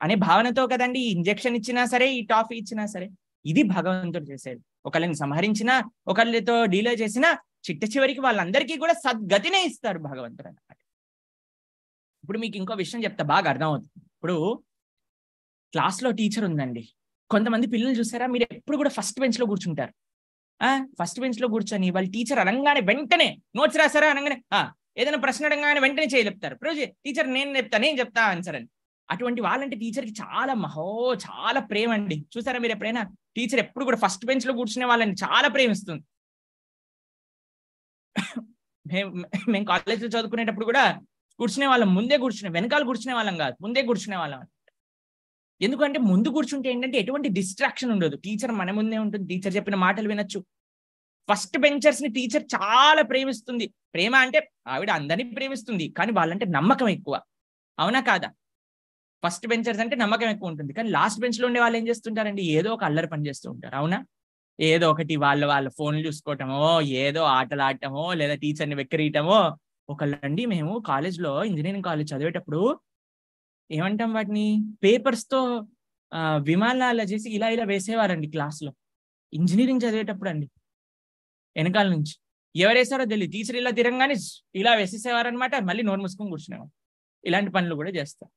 అనే భావనతో కదండి ఇంజెక్షన్ ఇచ్చినా సరే ఈ టాఫీ ఇచ్చినా సరే ఇది భగవంతుడు చేశాడు ఒకళ్ళని సంహరించినా ఒకళ్ళతో డీల్ చేసినా చిట్ట చివరికి వాళ్ళందరికీ కూడా సద్గతినే ఇస్తారు భగవంతుడు అన్నమాట ఇప్పుడు మీకు ఇంకో విషయం చెప్తా బాగా అర్థమవుతుంది ఇప్పుడు క్లాస్లో టీచర్ ఉందండి కొంతమంది పిల్లలు చూసారా మీరు ఎప్పుడు కూడా ఫస్ట్ బెంచ్ లో కూర్చుంటారు ఆ ఫస్ట్ బెంచ్ లో కూర్చొని వాళ్ళ టీచర్ అనగానే వెంటనే నోట్స్ రాసారా అనగానే ఆ ఏదైనా ప్రశ్న అడగానే వెంటనే చేయలేపుతారు రోజు టీచర్ నేను చెప్తా నేను చెప్తా ఆన్సర్ అని అటువంటి వాళ్ళంటే టీచర్కి చాలా మహో చాలా ప్రేమ అండి చూసారా మీరు ఎప్పుడైనా టీచర్ ఎప్పుడు కూడా ఫస్ట్ బెంచ్ లో కూర్చునే వాళ్ళని చాలా ప్రేమిస్తుంది మేము మేము కాలేజీలో చదువుకునేటప్పుడు కూడా కూర్చునే వాళ్ళం ముందే కూర్చునే వెనకాల కూర్చునే వాళ్ళం కాదు ముందే కూర్చునే వాళ్ళం ఎందుకంటే ముందు కూర్చుంటే ఏంటంటే ఎటువంటి డిస్ట్రాక్షన్ ఉండదు టీచర్ మన ముందే ఉంటుంది టీచర్ చెప్పిన మాటలు వినొచ్చు ఫస్ట్ బెంచర్స్ ని టీచర్ చాలా ప్రేమిస్తుంది ప్రేమ అంటే ఆవిడ అందరినీ ప్రేమిస్తుంది కానీ వాళ్ళంటే నమ్మకం ఎక్కువ అవునా కాదా ఫస్ట్ బెంచర్స్ అంటే నమ్మకం ఎక్కువ ఉంటుంది కానీ లాస్ట్ బెంచ్ లో ఉండే వాళ్ళు ఏం చేస్తుంటారండి ఏదో ఒక అల్లరి పని చేస్తూ ఉంటారు అవునా ఏదో ఒకటి వాళ్ళ వాళ్ళ ఫోన్లు చూసుకోవటమో ఏదో ఆటలు ఆడటమో లేదా టీచర్ని వెక్కరీయటమో ఒకళ్ళండి మేము కాలేజ్లో ఇంజనీరింగ్ కాలేజ్ చదివేటప్పుడు ఏమంటాం వాటిని పేపర్స్తో విమానాలు చేసి ఇలా ఇలా వేసేవారండి క్లాస్లో ఇంజనీరింగ్ చదివేటప్పుడు అండి వెనకాల నుంచి ఎవరేసారో తెలియదు టీచర్ ఇలా తిరంగానే ఇలా వేసేసేవారనమాట మళ్ళీ నోరు మూసుకొని కూర్చునేవారు ఇలాంటి పనులు కూడా చేస్తారు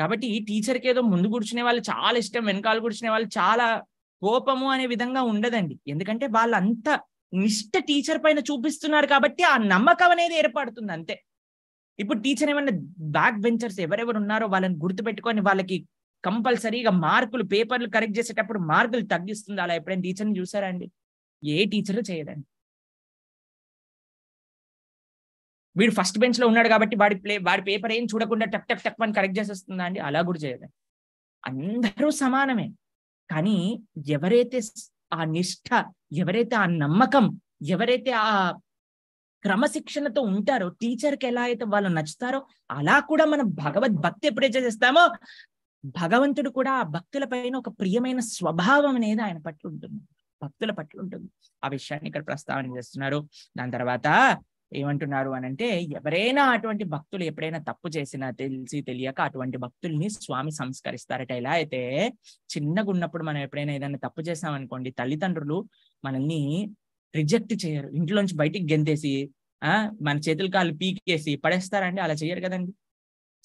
కాబట్టి ఈ టీచర్కి ఏదో ముందు కూర్చునే వాళ్ళు చాలా ఇష్టం వెనకాల కూర్చునే వాళ్ళు చాలా కోపము అనే విధంగా ఉండదండి ఎందుకంటే వాళ్ళంతా నిష్ట టీచర్ పైన చూపిస్తున్నారు కాబట్టి ఆ నమ్మకం అనేది ఏర్పడుతుంది అంతే ఇప్పుడు టీచర్ ఏమైనా బ్యాక్ బెంచర్స్ ఎవరెవరు ఉన్నారో వాళ్ళని గుర్తుపెట్టుకొని వాళ్ళకి కంపల్సరీగా మార్కులు పేపర్లు కరెక్ట్ చేసేటప్పుడు మార్కులు తగ్గిస్తుంది అలా ఎప్పుడైనా టీచర్ని చూసారా అండి ఏ టీచర్ చేయదండి వీడు ఫస్ట్ బెంచ్ లో ఉన్నాడు కాబట్టి వాడి ప్లే వాడి పేపర్ ఏం చూడకుండా టక్ టక్ టక్ అని కరెక్ట్ చేసేస్తుందా అండి అలా కూడా చేయదు అందరూ సమానమే కానీ ఎవరైతే ఆ నిష్ఠ ఎవరైతే ఆ నమ్మకం ఎవరైతే ఆ క్రమశిక్షణతో ఉంటారో టీచర్కి ఎలా అయితే వాళ్ళు నచ్చుతారో అలా కూడా మనం భగవద్ భక్తి ఎప్పుడైతే చేస్తామో భగవంతుడు కూడా ఆ భక్తుల పైన ఒక ప్రియమైన స్వభావం అనేది ఆయన పట్ల ఉంటుంది భక్తుల పట్ల ఉంటుంది ఆ విషయాన్ని ఇక్కడ ప్రస్తావన చేస్తున్నారు దాని తర్వాత ఏమంటున్నారు అని అంటే ఎవరైనా అటువంటి భక్తులు ఎప్పుడైనా తప్పు చేసినా తెలిసి తెలియక అటువంటి భక్తుల్ని స్వామి సంస్కరిస్తారట ఎలా అయితే చిన్నగా ఉన్నప్పుడు మనం ఎప్పుడైనా ఏదైనా తప్పు చేసామనుకోండి తల్లిదండ్రులు మనల్ని రిజెక్ట్ చేయరు ఇంట్లోంచి బయటికి గెంతేసి ఆ మన చేతులు కాళ్ళు పీకేసి పడేస్తారండి అలా చేయరు కదండి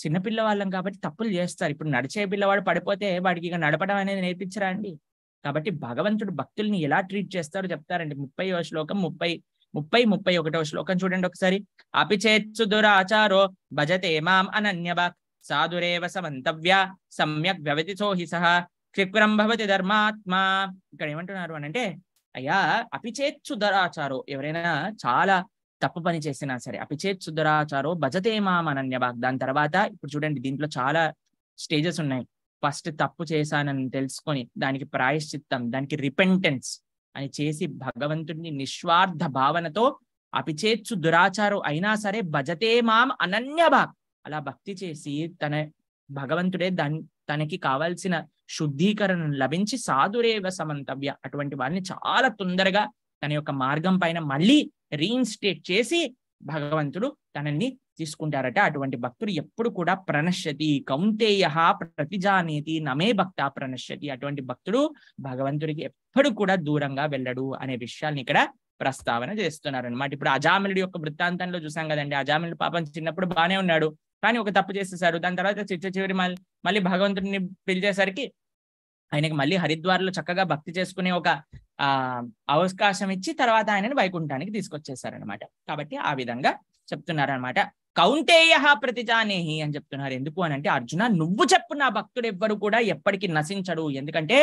చిన్నపిల్ల వాళ్ళం కాబట్టి తప్పులు చేస్తారు ఇప్పుడు నడిచే పిల్లవాడు పడిపోతే వాడికి ఇక నడపడం అనేది నేర్పించరా అండి కాబట్టి భగవంతుడు భక్తుల్ని ఎలా ట్రీట్ చేస్తారో చెప్తారండి ముప్పై శ్లోకం ముప్పై ముప్పై ముప్పై ఒకటో శ్లోకం చూడండి ఒకసారి అపిచేత్సు దురాచారో భజతే మాం అనన్యవ సాధురేవ సమంతవ్య సమ్యక్ వ్యవతి సోహి సహ క్షిప్రం భవతి ధర్మాత్మా ఇక్కడ ఏమంటున్నారు అని అంటే అయ్యా అపిచేత్సు దురాచారో ఎవరైనా చాలా తప్పు పని చేసినా సరే అపిచేత్ దురాచారో భజతే మాం అనన్యభాగ్ దాని తర్వాత ఇప్పుడు చూడండి దీంట్లో చాలా స్టేజెస్ ఉన్నాయి ఫస్ట్ తప్పు చేశానని తెలుసుకొని దానికి ప్రాయశ్చిత్తం దానికి రిపెంటెన్స్ అని చేసి భగవంతుడిని నిస్వార్థ భావనతో అపిచేచ్చు దురాచారం అయినా సరే భజతే మాం అనన్యభా అలా భక్తి చేసి తన భగవంతుడే తనకి కావాల్సిన శుద్ధీకరణ లభించి సాధురేవ సమంతవ్య అటువంటి వారిని చాలా తొందరగా తన యొక్క మార్గం పైన మళ్ళీ రీఇన్స్టేట్ చేసి భగవంతుడు తనని తీసుకుంటారట అటువంటి భక్తుడు ఎప్పుడు కూడా ప్రణశ్యతి కౌంతేయ ప్రతిజానేతి నమే భక్త ప్రణశ్యతి అటువంటి భక్తుడు భగవంతుడికి ఎప్పుడు కూడా దూరంగా వెళ్ళడు అనే విషయాన్ని ఇక్కడ ప్రస్తావన చేస్తున్నారు అనమాట ఇప్పుడు అజామిలుడి యొక్క వృత్తాంతంలో చూసాం కదండి అజామిలుడు పాపం చిన్నప్పుడు బాగానే ఉన్నాడు కానీ ఒక తప్పు చేసేసారు దాని తర్వాత చిట్ట చివరి మళ్ళీ భగవంతుడిని పిలిచేసరికి ఆయనకి మళ్ళీ హరిద్వార్లో చక్కగా భక్తి చేసుకునే ఒక ఆ అవకాశం ఇచ్చి తర్వాత ఆయనని వైకుంఠానికి తీసుకొచ్చేసారనమాట కాబట్టి ఆ విధంగా చెప్తున్నారనమాట కౌంటేయ ప్రతిజానేహి అని చెప్తున్నారు ఎందుకు అని అంటే అర్జున నువ్వు చెప్పు నా భక్తుడు ఎవ్వరు కూడా ఎప్పటికీ నశించడు ఎందుకంటే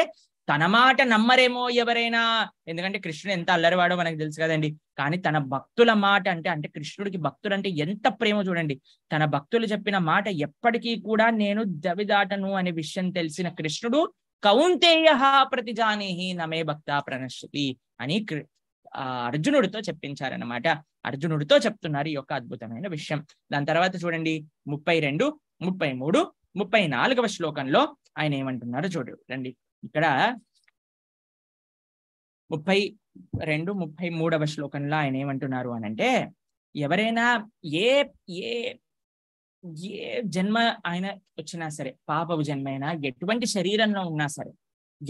తన మాట నమ్మరేమో ఎవరైనా ఎందుకంటే కృష్ణుడు ఎంత అల్లరివాడో మనకు తెలుసు కదండి కానీ తన భక్తుల మాట అంటే అంటే కృష్ణుడికి భక్తుడు అంటే ఎంత ప్రేమ చూడండి తన భక్తులు చెప్పిన మాట ఎప్పటికీ కూడా నేను దవిదాటను అనే విషయం తెలిసిన కృష్ణుడు కౌంతేయ ప్రతిజానేహి నమే భక్త ప్రణశ్యతి అని అర్జునుడితో చెప్పించారనమాట అర్జునుడితో చెప్తున్నారు ఈ యొక్క అద్భుతమైన విషయం దాని తర్వాత చూడండి ముప్పై రెండు ముప్పై మూడు ముప్పై నాలుగవ శ్లోకంలో ఆయన ఏమంటున్నారు చూడండి రండి ఇక్కడ ముప్పై రెండు ముప్పై మూడవ శ్లోకంలో ఆయన ఏమంటున్నారు అనంటే ఎవరైనా ఏ ఏ ఏ జన్మ ఆయన వచ్చినా సరే పాపపు జన్మైనా ఎటువంటి శరీరంలో ఉన్నా సరే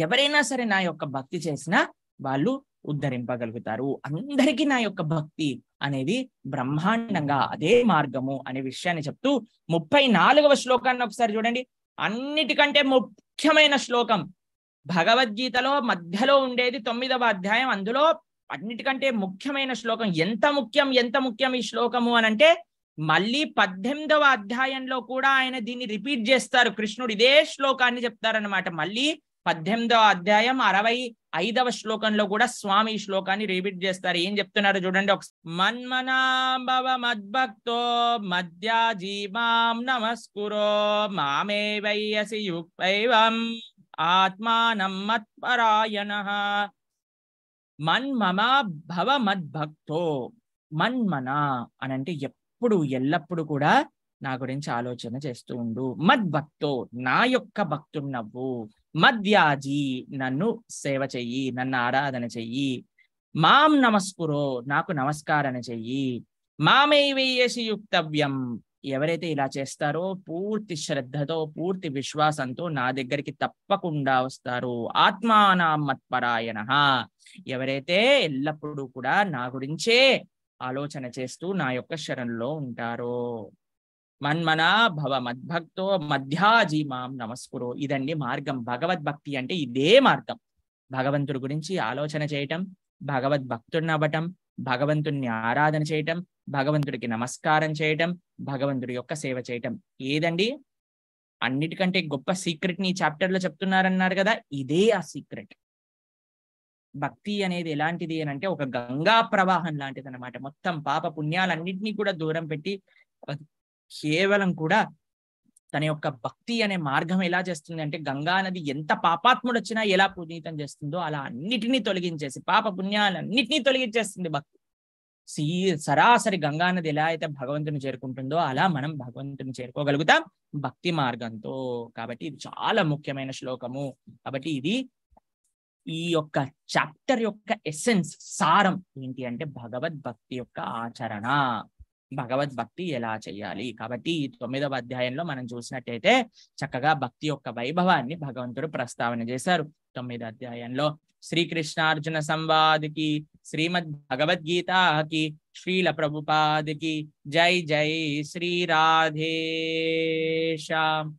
ఎవరైనా సరే నా యొక్క భక్తి చేసినా వాళ్ళు ఉద్ధరింపగలుగుతారు అందరికీ నా యొక్క భక్తి అనేది బ్రహ్మాండంగా అదే మార్గము అనే విషయాన్ని చెప్తూ ముప్పై నాలుగవ శ్లోకాన్ని ఒకసారి చూడండి అన్నిటికంటే ముఖ్యమైన శ్లోకం భగవద్గీతలో మధ్యలో ఉండేది తొమ్మిదవ అధ్యాయం అందులో అన్నిటికంటే ముఖ్యమైన శ్లోకం ఎంత ముఖ్యం ఎంత ముఖ్యం ఈ శ్లోకము అని అంటే మళ్ళీ పద్దెనిమిదవ అధ్యాయంలో కూడా ఆయన దీన్ని రిపీట్ చేస్తారు కృష్ణుడు ఇదే శ్లోకాన్ని చెప్తారనమాట మళ్ళీ పద్దెనిమిదవ అధ్యాయం అరవై ఐదవ శ్లోకంలో కూడా స్వామి శ్లోకాన్ని రిపీట్ చేస్తారు ఏం చెప్తున్నారు చూడండి ఒక మన్మనాభవ మద్భక్తో మధ్యాజీ నమస్కురో మామే వైయసి యుక్వం ఆత్మానం మత్పరాయణ మన్మమా భవ మద్భక్తో మన్మన అనంటే ఎప్పుడు ఎప్పుడు ఎల్లప్పుడు కూడా నా గురించి ఆలోచన చేస్తూ ఉండు మద్భక్తో నా యొక్క భక్తుడు నవ్వు మద్యాజీ నన్ను సేవ చెయ్యి నన్ను ఆరాధన చెయ్యి మాం నమస్కురో నాకు నమస్కారణ చెయ్యి మామేవేసి యుక్తవ్యం ఎవరైతే ఇలా చేస్తారో పూర్తి శ్రద్ధతో పూర్తి విశ్వాసంతో నా దగ్గరికి తప్పకుండా వస్తారు ఆత్మానామత్పరాయణ ఎవరైతే ఎల్లప్పుడూ కూడా నా గురించే ఆలోచన చేస్తూ నా యొక్క శరణంలో ఉంటారు మన్మనా భవ మద్భక్తో మధ్యాజి మాం నమస్కురో ఇదండి మార్గం భగవద్భక్తి అంటే ఇదే మార్గం భగవంతుడి గురించి ఆలోచన చేయటం భగవద్భక్తుడిని అవ్వటం భగవంతుణ్ణి ఆరాధన చేయటం భగవంతుడికి నమస్కారం చేయటం భగవంతుడి యొక్క సేవ చేయటం ఏదండి అన్నిటికంటే గొప్ప సీక్రెట్ ని చాప్టర్ లో చెప్తున్నారన్నారు కదా ఇదే ఆ సీక్రెట్ భక్తి అనేది ఎలాంటిది అని అంటే ఒక గంగా ప్రవాహం లాంటిది అనమాట మొత్తం పాప పుణ్యాలన్నింటినీ కూడా దూరం పెట్టి కేవలం కూడా తన యొక్క భక్తి అనే మార్గం ఎలా చేస్తుంది అంటే గంగా నది ఎంత పాపాత్ముడు వచ్చినా ఎలా పునీతం చేస్తుందో అలా అన్నిటినీ తొలగించేసి పాప పుణ్యాలన్నిటినీ తొలగించేస్తుంది భక్తి సీ సరాసరి గంగా నది ఎలా అయితే భగవంతుని చేరుకుంటుందో అలా మనం భగవంతుని చేరుకోగలుగుతాం భక్తి మార్గంతో కాబట్టి ఇది చాలా ముఖ్యమైన శ్లోకము కాబట్టి ఇది ఈ యొక్క చాప్టర్ యొక్క ఎసెన్స్ సారం ఏంటి అంటే భగవద్భక్తి యొక్క ఆచరణ భగవద్భక్తి ఎలా చేయాలి కాబట్టి ఈ తొమ్మిదవ అధ్యాయంలో మనం చూసినట్టయితే చక్కగా భక్తి యొక్క వైభవాన్ని భగవంతుడు ప్రస్తావన చేశారు తొమ్మిది అధ్యాయంలో శ్రీకృష్ణార్జున సంవాదికి శ్రీమద్ భగవద్గీతకి శ్రీల ప్రభుపాదికి జై జై శ్రీ రాధేశ్యామ్